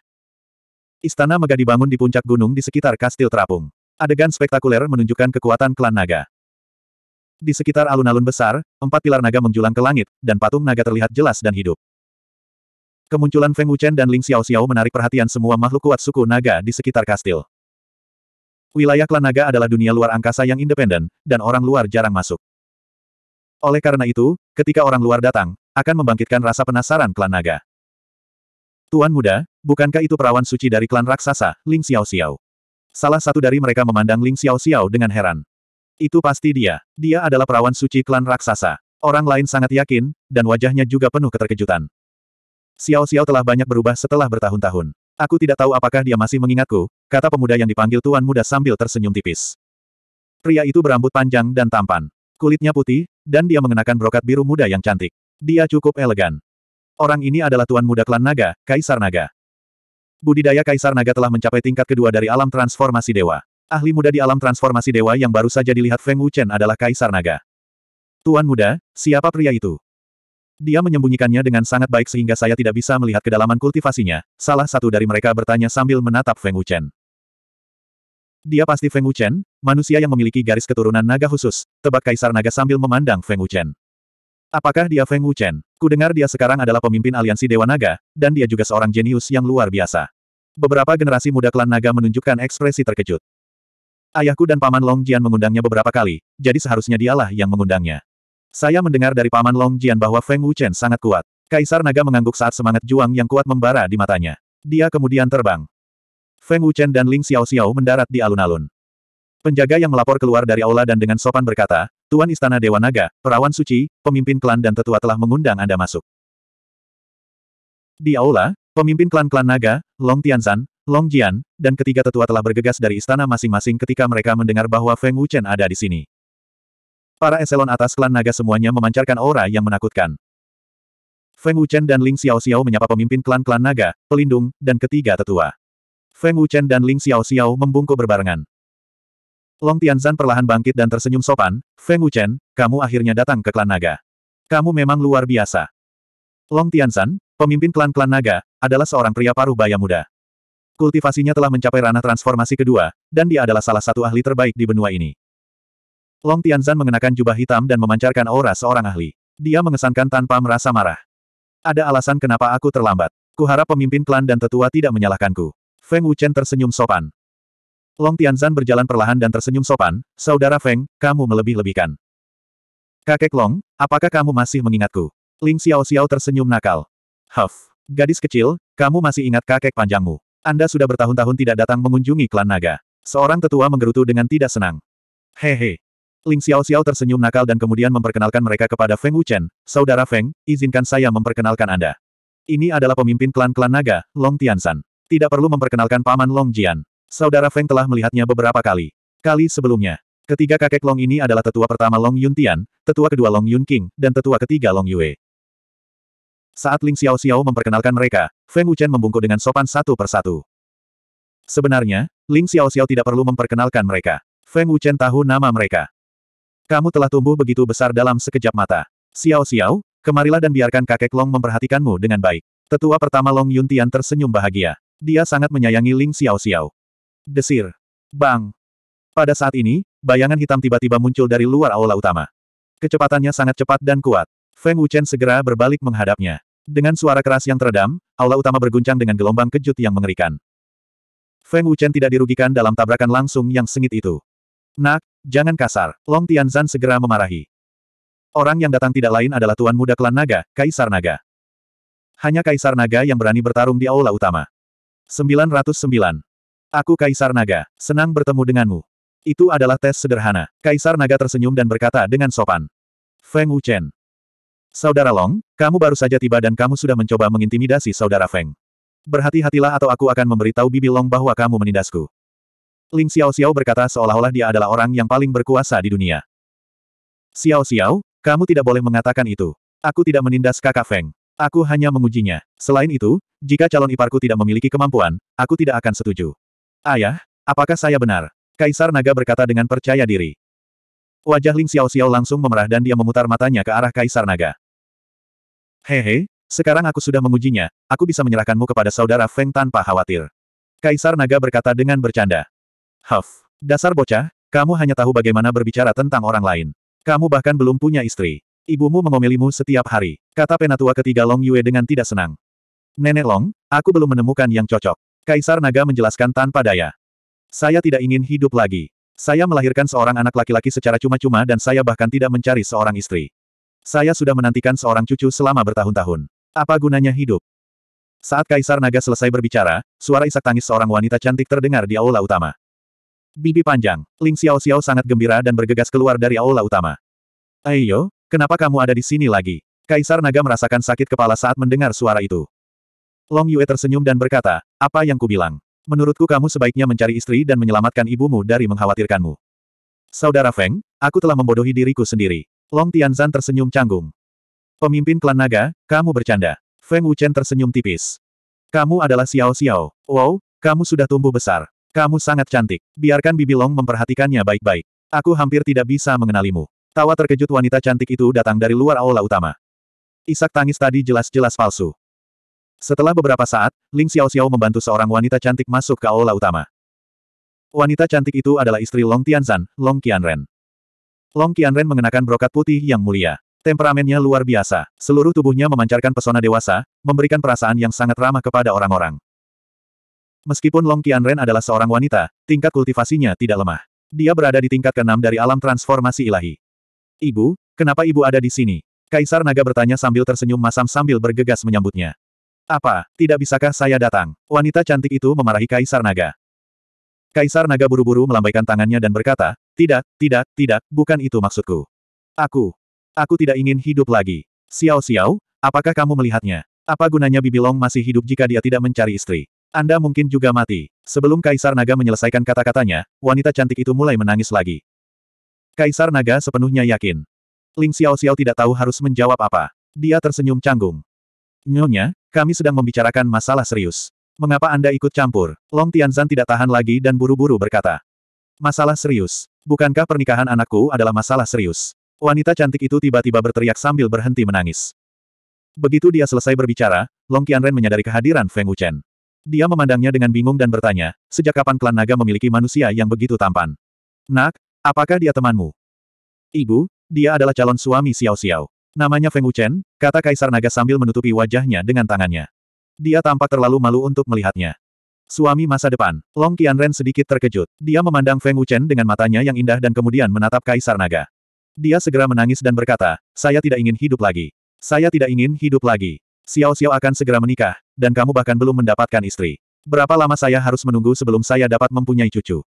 Speaker 1: Istana megah dibangun di puncak gunung di sekitar kastil terapung. Adegan spektakuler menunjukkan kekuatan klan naga. Di sekitar alun-alun besar, empat pilar naga menjulang ke langit, dan patung naga terlihat jelas dan hidup. Kemunculan Feng Wuchen dan Ling Xiao Xiao menarik perhatian semua makhluk kuat suku naga di sekitar kastil. Wilayah klan naga adalah dunia luar angkasa yang independen, dan orang luar jarang masuk. Oleh karena itu, ketika orang luar datang, akan membangkitkan rasa penasaran klan naga. Tuan muda, bukankah itu perawan suci dari klan raksasa, Ling Xiao Xiao? Salah satu dari mereka memandang Ling Xiao Xiao dengan heran. Itu pasti dia. Dia adalah perawan suci klan raksasa. Orang lain sangat yakin, dan wajahnya juga penuh keterkejutan. Xiao Xiao telah banyak berubah setelah bertahun-tahun. Aku tidak tahu apakah dia masih mengingatku, kata pemuda yang dipanggil Tuan Muda sambil tersenyum tipis. Pria itu berambut panjang dan tampan. Kulitnya putih, dan dia mengenakan brokat biru muda yang cantik. Dia cukup elegan. Orang ini adalah tuan muda klan naga, Kaisar Naga. Budidaya Kaisar Naga telah mencapai tingkat kedua dari alam transformasi dewa. Ahli muda di alam transformasi dewa yang baru saja dilihat Feng Wuchen adalah Kaisar Naga. Tuan muda, siapa pria itu? Dia menyembunyikannya dengan sangat baik sehingga saya tidak bisa melihat kedalaman kultivasinya, salah satu dari mereka bertanya sambil menatap Feng Wuchen. Dia pasti Feng Wuchen, manusia yang memiliki garis keturunan naga khusus, tebak Kaisar Naga sambil memandang Feng Wuchen. Apakah dia Feng Wuchen? Kudengar dia sekarang adalah pemimpin aliansi Dewa Naga, dan dia juga seorang jenius yang luar biasa. Beberapa generasi muda klan naga menunjukkan ekspresi terkejut. Ayahku dan Paman Long Jian mengundangnya beberapa kali, jadi seharusnya dialah yang mengundangnya. Saya mendengar dari Paman Long Jian bahwa Feng Wuchen sangat kuat. Kaisar Naga mengangguk saat semangat juang yang kuat membara di matanya. Dia kemudian terbang. Feng Wuchen dan Ling Xiao Xiao mendarat di alun-alun. Penjaga yang melapor keluar dari aula dan dengan sopan berkata, Tuan Istana Dewa Naga, Perawan Suci, pemimpin klan dan tetua telah mengundang Anda masuk. Di aula, pemimpin klan-klan Naga, Long Tianzan, Long Jian, dan ketiga tetua telah bergegas dari istana masing-masing ketika mereka mendengar bahwa Feng Wuchen ada di sini. Para eselon atas klan Naga semuanya memancarkan aura yang menakutkan. Feng Wuchen dan Ling Xiao Xiao menyapa pemimpin klan-klan Naga, pelindung, dan ketiga tetua. Feng Wuchen dan Ling Xiao Xiao membungkuk berbarengan. Long Tianzan perlahan bangkit dan tersenyum sopan, Feng Wuchen, kamu akhirnya datang ke klan naga. Kamu memang luar biasa. Long Tianzan, pemimpin klan-klan naga, adalah seorang pria paruh baya muda. Kultivasinya telah mencapai ranah transformasi kedua, dan dia adalah salah satu ahli terbaik di benua ini. Long Tianzan mengenakan jubah hitam dan memancarkan aura seorang ahli. Dia mengesankan tanpa merasa marah. Ada alasan kenapa aku terlambat. Kuharap pemimpin klan dan tetua tidak menyalahkanku. Feng Wuchen tersenyum sopan. Long Tianzan berjalan perlahan dan tersenyum sopan, Saudara Feng, kamu melebih-lebihkan. Kakek Long, apakah kamu masih mengingatku? Ling Xiao Xiao tersenyum nakal. Huff, gadis kecil, kamu masih ingat kakek panjangmu. Anda sudah bertahun-tahun tidak datang mengunjungi klan naga. Seorang tetua menggerutu dengan tidak senang. Hehe. Ling Xiao Xiao tersenyum nakal dan kemudian memperkenalkan mereka kepada Feng Wuchen. Saudara Feng, izinkan saya memperkenalkan Anda. Ini adalah pemimpin klan-klan naga, Long Tianzan. Tidak perlu memperkenalkan paman Long Jian. Saudara Feng telah melihatnya beberapa kali. Kali sebelumnya. Ketiga kakek Long ini adalah tetua pertama Long Yun Tian, tetua kedua Long Yun King, dan tetua ketiga Long Yue. Saat Ling Xiao Xiao memperkenalkan mereka, Feng Wuchen membungkuk dengan sopan satu persatu. Sebenarnya, Ling Xiao Xiao tidak perlu memperkenalkan mereka. Feng Wuchen tahu nama mereka. Kamu telah tumbuh begitu besar dalam sekejap mata. Xiao Xiao, kemarilah dan biarkan kakek Long memperhatikanmu dengan baik. Tetua pertama Long Yun Tian tersenyum bahagia. Dia sangat menyayangi Ling Xiao Xiao. Desir. Bang. Pada saat ini, bayangan hitam tiba-tiba muncul dari luar aula utama. Kecepatannya sangat cepat dan kuat. Feng Wuchen segera berbalik menghadapnya. Dengan suara keras yang teredam, aula utama berguncang dengan gelombang kejut yang mengerikan. Feng Wuchen tidak dirugikan dalam tabrakan langsung yang sengit itu. Nak, jangan kasar, Long Tianzan segera memarahi. Orang yang datang tidak lain adalah Tuan Muda Klan Naga, Kaisar Naga. Hanya Kaisar Naga yang berani bertarung di aula utama. 909. Aku Kaisar Naga, senang bertemu denganmu. Itu adalah tes sederhana. Kaisar Naga tersenyum dan berkata dengan sopan. Feng Wuchen. Saudara Long, kamu baru saja tiba dan kamu sudah mencoba mengintimidasi saudara Feng. Berhati-hatilah atau aku akan memberitahu Bibi Long bahwa kamu menindasku. Ling Xiao Xiao berkata seolah-olah dia adalah orang yang paling berkuasa di dunia. Xiao Xiao, kamu tidak boleh mengatakan itu. Aku tidak menindas kakak Feng. Aku hanya mengujinya. Selain itu, jika calon iparku tidak memiliki kemampuan, aku tidak akan setuju. Ayah, apakah saya benar? Kaisar Naga berkata dengan percaya diri. Wajah Ling Xiao Xiao langsung memerah dan dia memutar matanya ke arah Kaisar Naga. Hehe, sekarang aku sudah mengujinya, aku bisa menyerahkanmu kepada saudara Feng tanpa khawatir. Kaisar Naga berkata dengan bercanda. Huff, dasar bocah, kamu hanya tahu bagaimana berbicara tentang orang lain. Kamu bahkan belum punya istri. Ibumu mengomelimu setiap hari, kata penatua ketiga Long Yue dengan tidak senang. Nenek Long, aku belum menemukan yang cocok. Kaisar Naga menjelaskan tanpa daya. Saya tidak ingin hidup lagi. Saya melahirkan seorang anak laki-laki secara cuma-cuma dan saya bahkan tidak mencari seorang istri. Saya sudah menantikan seorang cucu selama bertahun-tahun. Apa gunanya hidup? Saat Kaisar Naga selesai berbicara, suara isak tangis seorang wanita cantik terdengar di aula utama. Bibi panjang, Ling Xiao Xiao sangat gembira dan bergegas keluar dari aula utama. Ayo, kenapa kamu ada di sini lagi? Kaisar Naga merasakan sakit kepala saat mendengar suara itu. Long Yue tersenyum dan berkata, apa yang kubilang? Menurutku kamu sebaiknya mencari istri dan menyelamatkan ibumu dari mengkhawatirkanmu. Saudara Feng, aku telah membodohi diriku sendiri. Long Tianzan tersenyum canggung. Pemimpin klan naga, kamu bercanda. Feng Wuchen tersenyum tipis. Kamu adalah Xiao Xiao. Wow, kamu sudah tumbuh besar. Kamu sangat cantik. Biarkan Bibi Long memperhatikannya baik-baik. Aku hampir tidak bisa mengenalimu. Tawa terkejut wanita cantik itu datang dari luar aula utama. Isak tangis tadi jelas-jelas palsu. Setelah beberapa saat, Ling Xiao Xiao membantu seorang wanita cantik masuk ke aula utama. Wanita cantik itu adalah istri Long Tianzan, Long Qianren. Long Qianren mengenakan brokat putih yang mulia. Temperamennya luar biasa. Seluruh tubuhnya memancarkan pesona dewasa, memberikan perasaan yang sangat ramah kepada orang-orang. Meskipun Long Qianren adalah seorang wanita, tingkat kultivasinya tidak lemah. Dia berada di tingkat keenam dari alam transformasi ilahi. Ibu, kenapa ibu ada di sini? Kaisar Naga bertanya sambil tersenyum masam sambil bergegas menyambutnya. Apa, tidak bisakah saya datang? Wanita cantik itu memarahi Kaisar Naga. Kaisar Naga buru-buru melambaikan tangannya dan berkata, tidak, tidak, tidak, bukan itu maksudku. Aku, aku tidak ingin hidup lagi. Xiao Xiao, apakah kamu melihatnya? Apa gunanya Bibilong masih hidup jika dia tidak mencari istri? Anda mungkin juga mati. Sebelum Kaisar Naga menyelesaikan kata-katanya, wanita cantik itu mulai menangis lagi. Kaisar Naga sepenuhnya yakin. Ling Xiao Xiao tidak tahu harus menjawab apa. Dia tersenyum canggung. Nyonya, kami sedang membicarakan masalah serius. Mengapa Anda ikut campur? Long Tianzan tidak tahan lagi dan buru-buru berkata. Masalah serius. Bukankah pernikahan anakku adalah masalah serius? Wanita cantik itu tiba-tiba berteriak sambil berhenti menangis. Begitu dia selesai berbicara, Long Tianren menyadari kehadiran Feng Wuchen. Dia memandangnya dengan bingung dan bertanya, sejak kapan klan naga memiliki manusia yang begitu tampan? Nak, apakah dia temanmu? Ibu, dia adalah calon suami Xiao Xiao. Namanya Feng Wuchen, kata Kaisar Naga sambil menutupi wajahnya dengan tangannya. Dia tampak terlalu malu untuk melihatnya. Suami masa depan, Long Qianren sedikit terkejut. Dia memandang Feng Wuchen dengan matanya yang indah dan kemudian menatap Kaisar Naga. Dia segera menangis dan berkata, saya tidak ingin hidup lagi. Saya tidak ingin hidup lagi. Xiao Xiao akan segera menikah, dan kamu bahkan belum mendapatkan istri. Berapa lama saya harus menunggu sebelum saya dapat mempunyai cucu?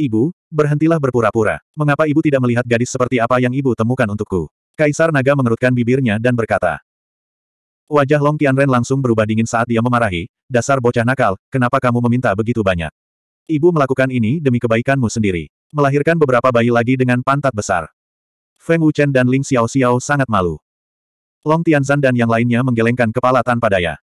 Speaker 1: Ibu, berhentilah berpura-pura. Mengapa ibu tidak melihat gadis seperti apa yang ibu temukan untukku? Kaisar Naga mengerutkan bibirnya dan berkata. Wajah Long Tianren langsung berubah dingin saat dia memarahi, dasar bocah nakal, kenapa kamu meminta begitu banyak? Ibu melakukan ini demi kebaikanmu sendiri. Melahirkan beberapa bayi lagi dengan pantat besar. Feng Wuchen dan Ling Xiao Xiao sangat malu. Long Tianzan dan yang lainnya menggelengkan kepala tanpa daya.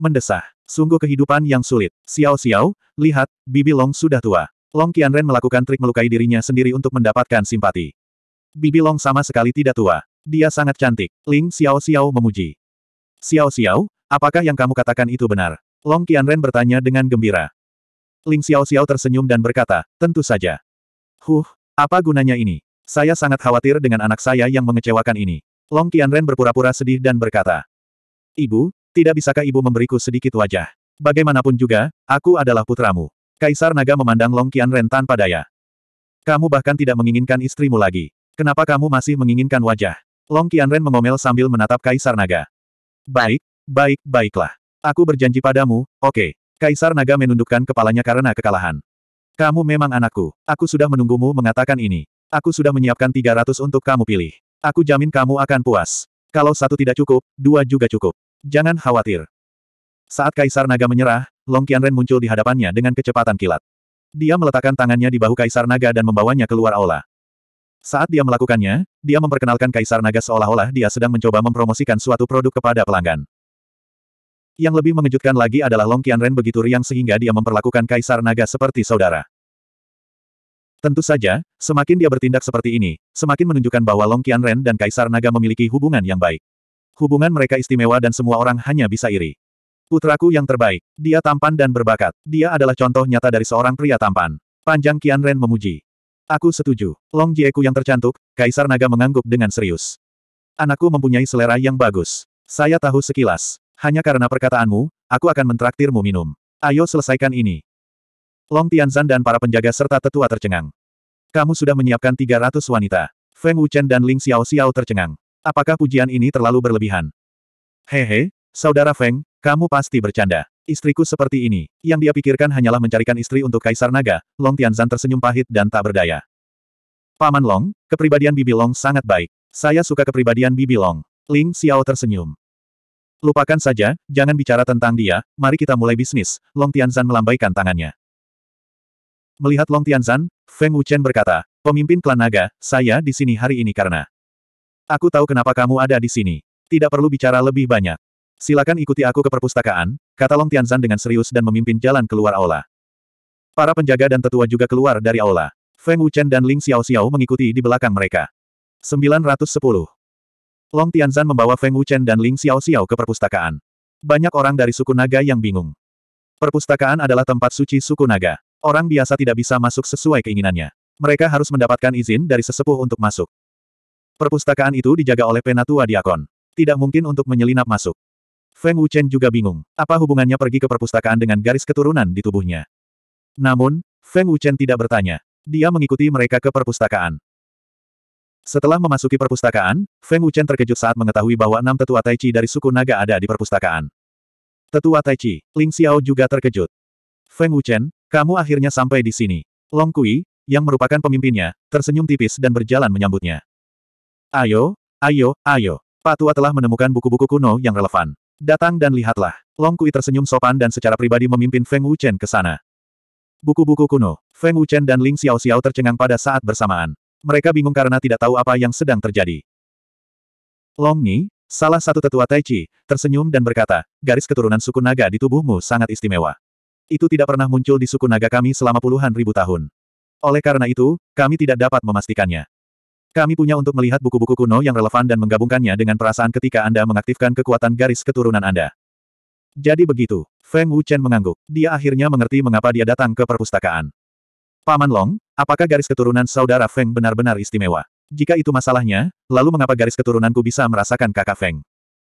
Speaker 1: Mendesah. Sungguh kehidupan yang sulit. Xiao Xiao, lihat, Bibi Long sudah tua. Long Tianren melakukan trik melukai dirinya sendiri untuk mendapatkan simpati. Bibi Long sama sekali tidak tua. Dia sangat cantik. Ling Xiao Xiao memuji. Xiao Xiao, apakah yang kamu katakan itu benar? Long Qianren bertanya dengan gembira. Ling Xiao Xiao tersenyum dan berkata, tentu saja. Huh, apa gunanya ini? Saya sangat khawatir dengan anak saya yang mengecewakan ini. Long Qianren berpura-pura sedih dan berkata. Ibu, tidak bisakah ibu memberiku sedikit wajah? Bagaimanapun juga, aku adalah putramu. Kaisar Naga memandang Long Qianren tanpa daya. Kamu bahkan tidak menginginkan istrimu lagi. Kenapa kamu masih menginginkan wajah? Long Qianren mengomel sambil menatap Kaisar Naga. Baik, baik, baiklah. Aku berjanji padamu, oke. Okay. Kaisar Naga menundukkan kepalanya karena kekalahan. Kamu memang anakku. Aku sudah menunggumu mengatakan ini. Aku sudah menyiapkan 300 untuk kamu pilih. Aku jamin kamu akan puas. Kalau satu tidak cukup, dua juga cukup. Jangan khawatir. Saat Kaisar Naga menyerah, Long Qianren muncul di hadapannya dengan kecepatan kilat. Dia meletakkan tangannya di bahu Kaisar Naga dan membawanya keluar aula. Saat dia melakukannya, dia memperkenalkan Kaisar Naga seolah-olah dia sedang mencoba mempromosikan suatu produk kepada pelanggan. Yang lebih mengejutkan lagi adalah Long Qianren begitu riang sehingga dia memperlakukan Kaisar Naga seperti saudara. Tentu saja, semakin dia bertindak seperti ini, semakin menunjukkan bahwa Long Qianren dan Kaisar Naga memiliki hubungan yang baik. Hubungan mereka istimewa dan semua orang hanya bisa iri. Putraku yang terbaik. Dia tampan dan berbakat. Dia adalah contoh nyata dari seorang pria tampan. Panjang Qianren memuji. Aku setuju. Long Jieku yang tercantik, Kaisar Naga mengangguk dengan serius. Anakku mempunyai selera yang bagus. Saya tahu sekilas. Hanya karena perkataanmu, aku akan mentraktirmu minum. Ayo selesaikan ini. Long Tianzan dan para penjaga serta tetua tercengang. Kamu sudah menyiapkan 300 wanita. Feng Wuchen dan Ling Xiao Xiao tercengang. Apakah pujian ini terlalu berlebihan? Hehe, saudara Feng, kamu pasti bercanda. Istriku seperti ini, yang dia pikirkan hanyalah mencarikan istri untuk Kaisar Naga, Long Tianzan tersenyum pahit dan tak berdaya. Paman Long, kepribadian Bibi Long sangat baik. Saya suka kepribadian Bibi Long. Ling Xiao tersenyum. Lupakan saja, jangan bicara tentang dia, mari kita mulai bisnis, Long Tianzan melambaikan tangannya. Melihat Long Tianzan, Feng Wuchen berkata, pemimpin klan naga, saya di sini hari ini karena... Aku tahu kenapa kamu ada di sini. Tidak perlu bicara lebih banyak. Silakan ikuti aku ke perpustakaan, kata Long Tianzan dengan serius dan memimpin jalan keluar aula. Para penjaga dan tetua juga keluar dari aula. Feng Wuchen dan Ling Xiao Xiao mengikuti di belakang mereka. 910. Long Tianzan membawa Feng Wuchen dan Ling Xiao Xiao ke perpustakaan. Banyak orang dari suku naga yang bingung. Perpustakaan adalah tempat suci suku naga. Orang biasa tidak bisa masuk sesuai keinginannya. Mereka harus mendapatkan izin dari sesepuh untuk masuk. Perpustakaan itu dijaga oleh penatua diakon. Tidak mungkin untuk menyelinap masuk. Feng Wuchen juga bingung. Apa hubungannya pergi ke perpustakaan dengan garis keturunan di tubuhnya? Namun, Feng Wuchen tidak bertanya. Dia mengikuti mereka ke perpustakaan. Setelah memasuki perpustakaan, Feng Wuchen terkejut saat mengetahui bahwa enam tetua Tai Chi dari suku naga ada di perpustakaan. Tetua Tai Chi, Ling Xiao juga terkejut. Feng Wuchen, kamu akhirnya sampai di sini. Long Kui, yang merupakan pemimpinnya, tersenyum tipis dan berjalan menyambutnya. Ayo, ayo, ayo. Pak Tua telah menemukan buku-buku kuno yang relevan. Datang dan lihatlah. Long Kui tersenyum sopan dan secara pribadi memimpin Feng Wuchen ke sana. Buku-buku kuno, Feng Wuchen dan Ling Xiao Xiao tercengang pada saat bersamaan. Mereka bingung karena tidak tahu apa yang sedang terjadi. Long Ni, salah satu tetua Tai Chi, tersenyum dan berkata, garis keturunan suku naga di tubuhmu sangat istimewa. Itu tidak pernah muncul di suku naga kami selama puluhan ribu tahun. Oleh karena itu, kami tidak dapat memastikannya. Kami punya untuk melihat buku-buku kuno yang relevan dan menggabungkannya dengan perasaan ketika Anda mengaktifkan kekuatan garis keturunan Anda. Jadi begitu, Feng Wuchen mengangguk. Dia akhirnya mengerti mengapa dia datang ke perpustakaan. Paman Long, apakah garis keturunan saudara Feng benar-benar istimewa? Jika itu masalahnya, lalu mengapa garis keturunanku bisa merasakan kakak Feng?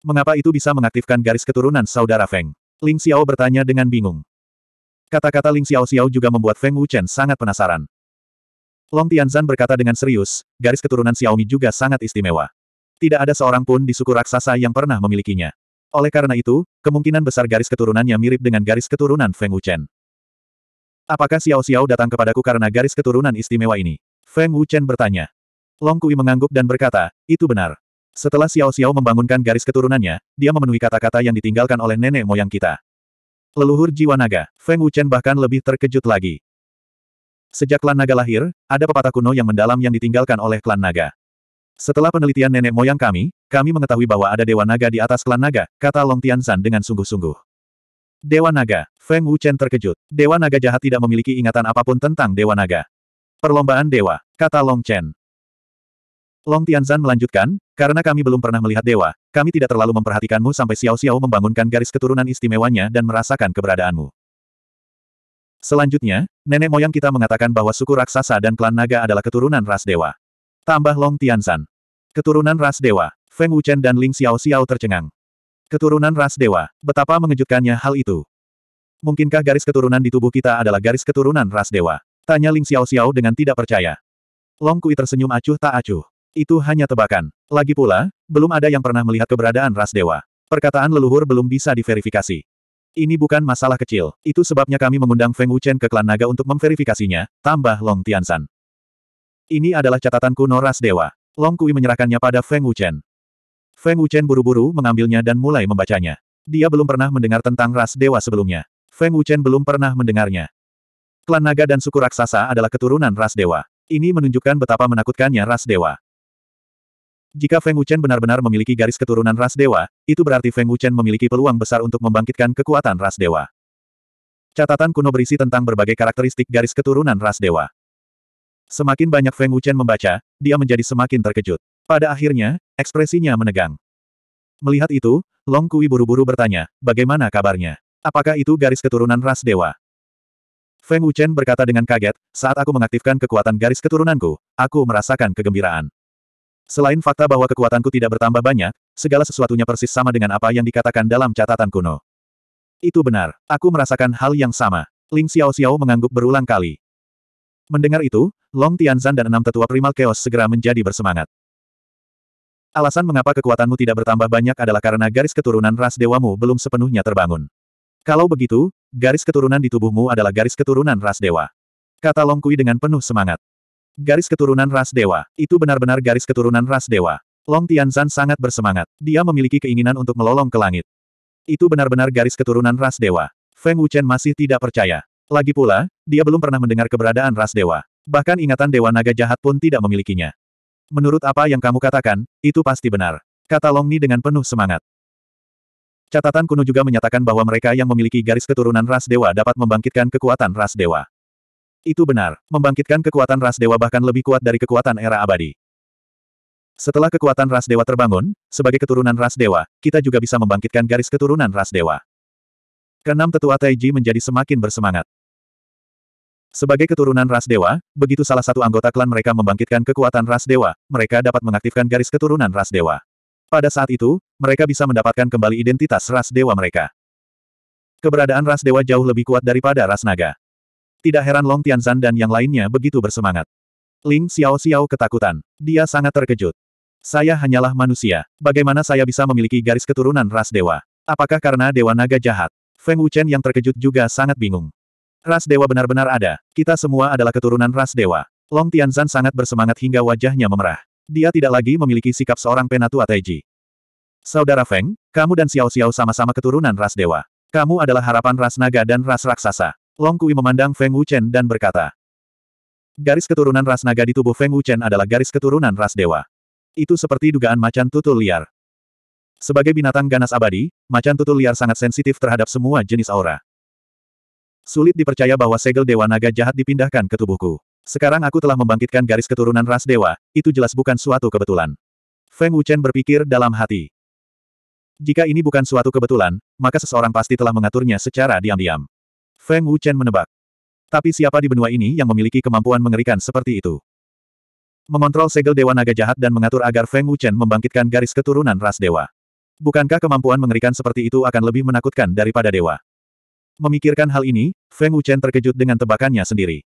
Speaker 1: Mengapa itu bisa mengaktifkan garis keturunan saudara Feng? Ling Xiao bertanya dengan bingung. Kata-kata Ling Xiao Xiao juga membuat Feng Wuchen sangat penasaran. Long Tianzan berkata dengan serius, garis keturunan Xiaomi juga sangat istimewa. Tidak ada seorang pun di suku raksasa yang pernah memilikinya. Oleh karena itu, kemungkinan besar garis keturunannya mirip dengan garis keturunan Feng Wuchen. Apakah Xiao Xiao datang kepadaku karena garis keturunan istimewa ini? Feng Wuchen bertanya. Long Kui mengangguk dan berkata, itu benar. Setelah Xiao Xiao membangunkan garis keturunannya, dia memenuhi kata-kata yang ditinggalkan oleh nenek moyang kita. Leluhur jiwa naga, Feng Wuchen bahkan lebih terkejut lagi. Sejak klan naga lahir, ada pepatah kuno yang mendalam yang ditinggalkan oleh klan naga. Setelah penelitian nenek moyang kami, kami mengetahui bahwa ada dewa naga di atas klan naga, kata Long Tianzan dengan sungguh-sungguh. Dewa naga, Feng Wuchen terkejut. Dewa naga jahat tidak memiliki ingatan apapun tentang dewa naga. Perlombaan dewa, kata Long Chen. Long Tianzan melanjutkan, karena kami belum pernah melihat dewa, kami tidak terlalu memperhatikanmu sampai Xiao Xiao membangunkan garis keturunan istimewanya dan merasakan keberadaanmu. Selanjutnya, nenek moyang kita mengatakan bahwa suku raksasa dan klan naga adalah keturunan ras dewa. Tambah Long Tianzan. Keturunan ras dewa, Feng Wuchen dan Ling Xiao Xiao tercengang. Keturunan ras dewa, betapa mengejutkannya hal itu. Mungkinkah garis keturunan di tubuh kita adalah garis keturunan ras dewa? Tanya Ling Xiao Xiao dengan tidak percaya. Long Kui tersenyum acuh tak acuh. Itu hanya tebakan. Lagi pula, belum ada yang pernah melihat keberadaan ras dewa. Perkataan leluhur belum bisa diverifikasi. Ini bukan masalah kecil, itu sebabnya kami mengundang Feng Wuchen ke klan naga untuk memverifikasinya, tambah Long Tiansan. Ini adalah catatan kuno ras dewa. Long Kui menyerahkannya pada Feng Wuchen. Feng Wuchen buru-buru mengambilnya dan mulai membacanya. Dia belum pernah mendengar tentang ras dewa sebelumnya. Feng Wuchen belum pernah mendengarnya. Klan naga dan suku raksasa adalah keturunan ras dewa. Ini menunjukkan betapa menakutkannya ras dewa. Jika Feng Wuchen benar-benar memiliki garis keturunan ras dewa, itu berarti Feng Wuchen memiliki peluang besar untuk membangkitkan kekuatan ras dewa. Catatan kuno berisi tentang berbagai karakteristik garis keturunan ras dewa. Semakin banyak Feng Wuchen membaca, dia menjadi semakin terkejut. Pada akhirnya, ekspresinya menegang. Melihat itu, Long Kui buru-buru bertanya, bagaimana kabarnya? Apakah itu garis keturunan ras dewa? Feng Wuchen berkata dengan kaget, saat aku mengaktifkan kekuatan garis keturunanku, aku merasakan kegembiraan. Selain fakta bahwa kekuatanku tidak bertambah banyak, segala sesuatunya persis sama dengan apa yang dikatakan dalam catatan kuno. Itu benar, aku merasakan hal yang sama. Ling Xiao Xiao mengangguk berulang kali. Mendengar itu, Long Tianzan dan enam tetua primal chaos segera menjadi bersemangat. Alasan mengapa kekuatanmu tidak bertambah banyak adalah karena garis keturunan ras dewamu belum sepenuhnya terbangun. Kalau begitu, garis keturunan di tubuhmu adalah garis keturunan ras dewa. Kata Long Kui dengan penuh semangat. Garis keturunan ras dewa. Itu benar-benar garis keturunan ras dewa. Long Tianzan sangat bersemangat. Dia memiliki keinginan untuk melolong ke langit. Itu benar-benar garis keturunan ras dewa. Feng Wuchen masih tidak percaya. Lagi pula, dia belum pernah mendengar keberadaan ras dewa. Bahkan ingatan dewa naga jahat pun tidak memilikinya. Menurut apa yang kamu katakan, itu pasti benar. Kata Long Ni dengan penuh semangat. Catatan kuno juga menyatakan bahwa mereka yang memiliki garis keturunan ras dewa dapat membangkitkan kekuatan ras dewa. Itu benar, membangkitkan kekuatan ras dewa bahkan lebih kuat dari kekuatan era abadi. Setelah kekuatan ras dewa terbangun, sebagai keturunan ras dewa, kita juga bisa membangkitkan garis keturunan ras dewa. Kenam tetua Taiji menjadi semakin bersemangat. Sebagai keturunan ras dewa, begitu salah satu anggota klan mereka membangkitkan kekuatan ras dewa, mereka dapat mengaktifkan garis keturunan ras dewa. Pada saat itu, mereka bisa mendapatkan kembali identitas ras dewa mereka. Keberadaan ras dewa jauh lebih kuat daripada ras naga. Tidak heran Long Tianzan dan yang lainnya begitu bersemangat. Ling Xiao Xiao ketakutan. Dia sangat terkejut. Saya hanyalah manusia. Bagaimana saya bisa memiliki garis keturunan ras dewa? Apakah karena dewa naga jahat? Feng Wuchen yang terkejut juga sangat bingung. Ras dewa benar-benar ada. Kita semua adalah keturunan ras dewa. Long Tianzan sangat bersemangat hingga wajahnya memerah. Dia tidak lagi memiliki sikap seorang penatua Taiji. Saudara Feng, kamu dan Xiao Xiao sama-sama keturunan ras dewa. Kamu adalah harapan ras naga dan ras raksasa. Long Kui memandang Feng Wuchen dan berkata. Garis keturunan ras naga di tubuh Feng Wuchen adalah garis keturunan ras dewa. Itu seperti dugaan macan tutul liar. Sebagai binatang ganas abadi, macan tutul liar sangat sensitif terhadap semua jenis aura. Sulit dipercaya bahwa segel dewa naga jahat dipindahkan ke tubuhku. Sekarang aku telah membangkitkan garis keturunan ras dewa, itu jelas bukan suatu kebetulan. Feng Wuchen berpikir dalam hati. Jika ini bukan suatu kebetulan, maka seseorang pasti telah mengaturnya secara diam-diam. Feng Wuchen menebak. Tapi siapa di benua ini yang memiliki kemampuan mengerikan seperti itu? Mengontrol segel Dewa Naga Jahat dan mengatur agar Feng Wuchen membangkitkan garis keturunan ras dewa. Bukankah kemampuan mengerikan seperti itu akan lebih menakutkan daripada dewa? Memikirkan hal ini, Feng Wuchen terkejut dengan tebakannya sendiri.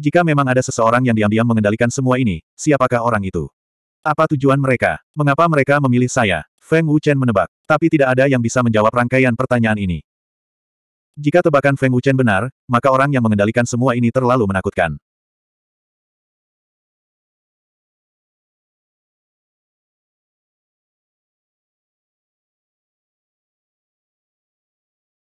Speaker 1: Jika memang ada seseorang yang diam-diam mengendalikan semua ini, siapakah orang itu? Apa tujuan mereka? Mengapa mereka memilih saya? Feng Wuchen menebak. Tapi tidak ada yang bisa menjawab rangkaian pertanyaan ini. Jika tebakan Feng Wuchen benar, maka orang yang mengendalikan semua ini terlalu menakutkan.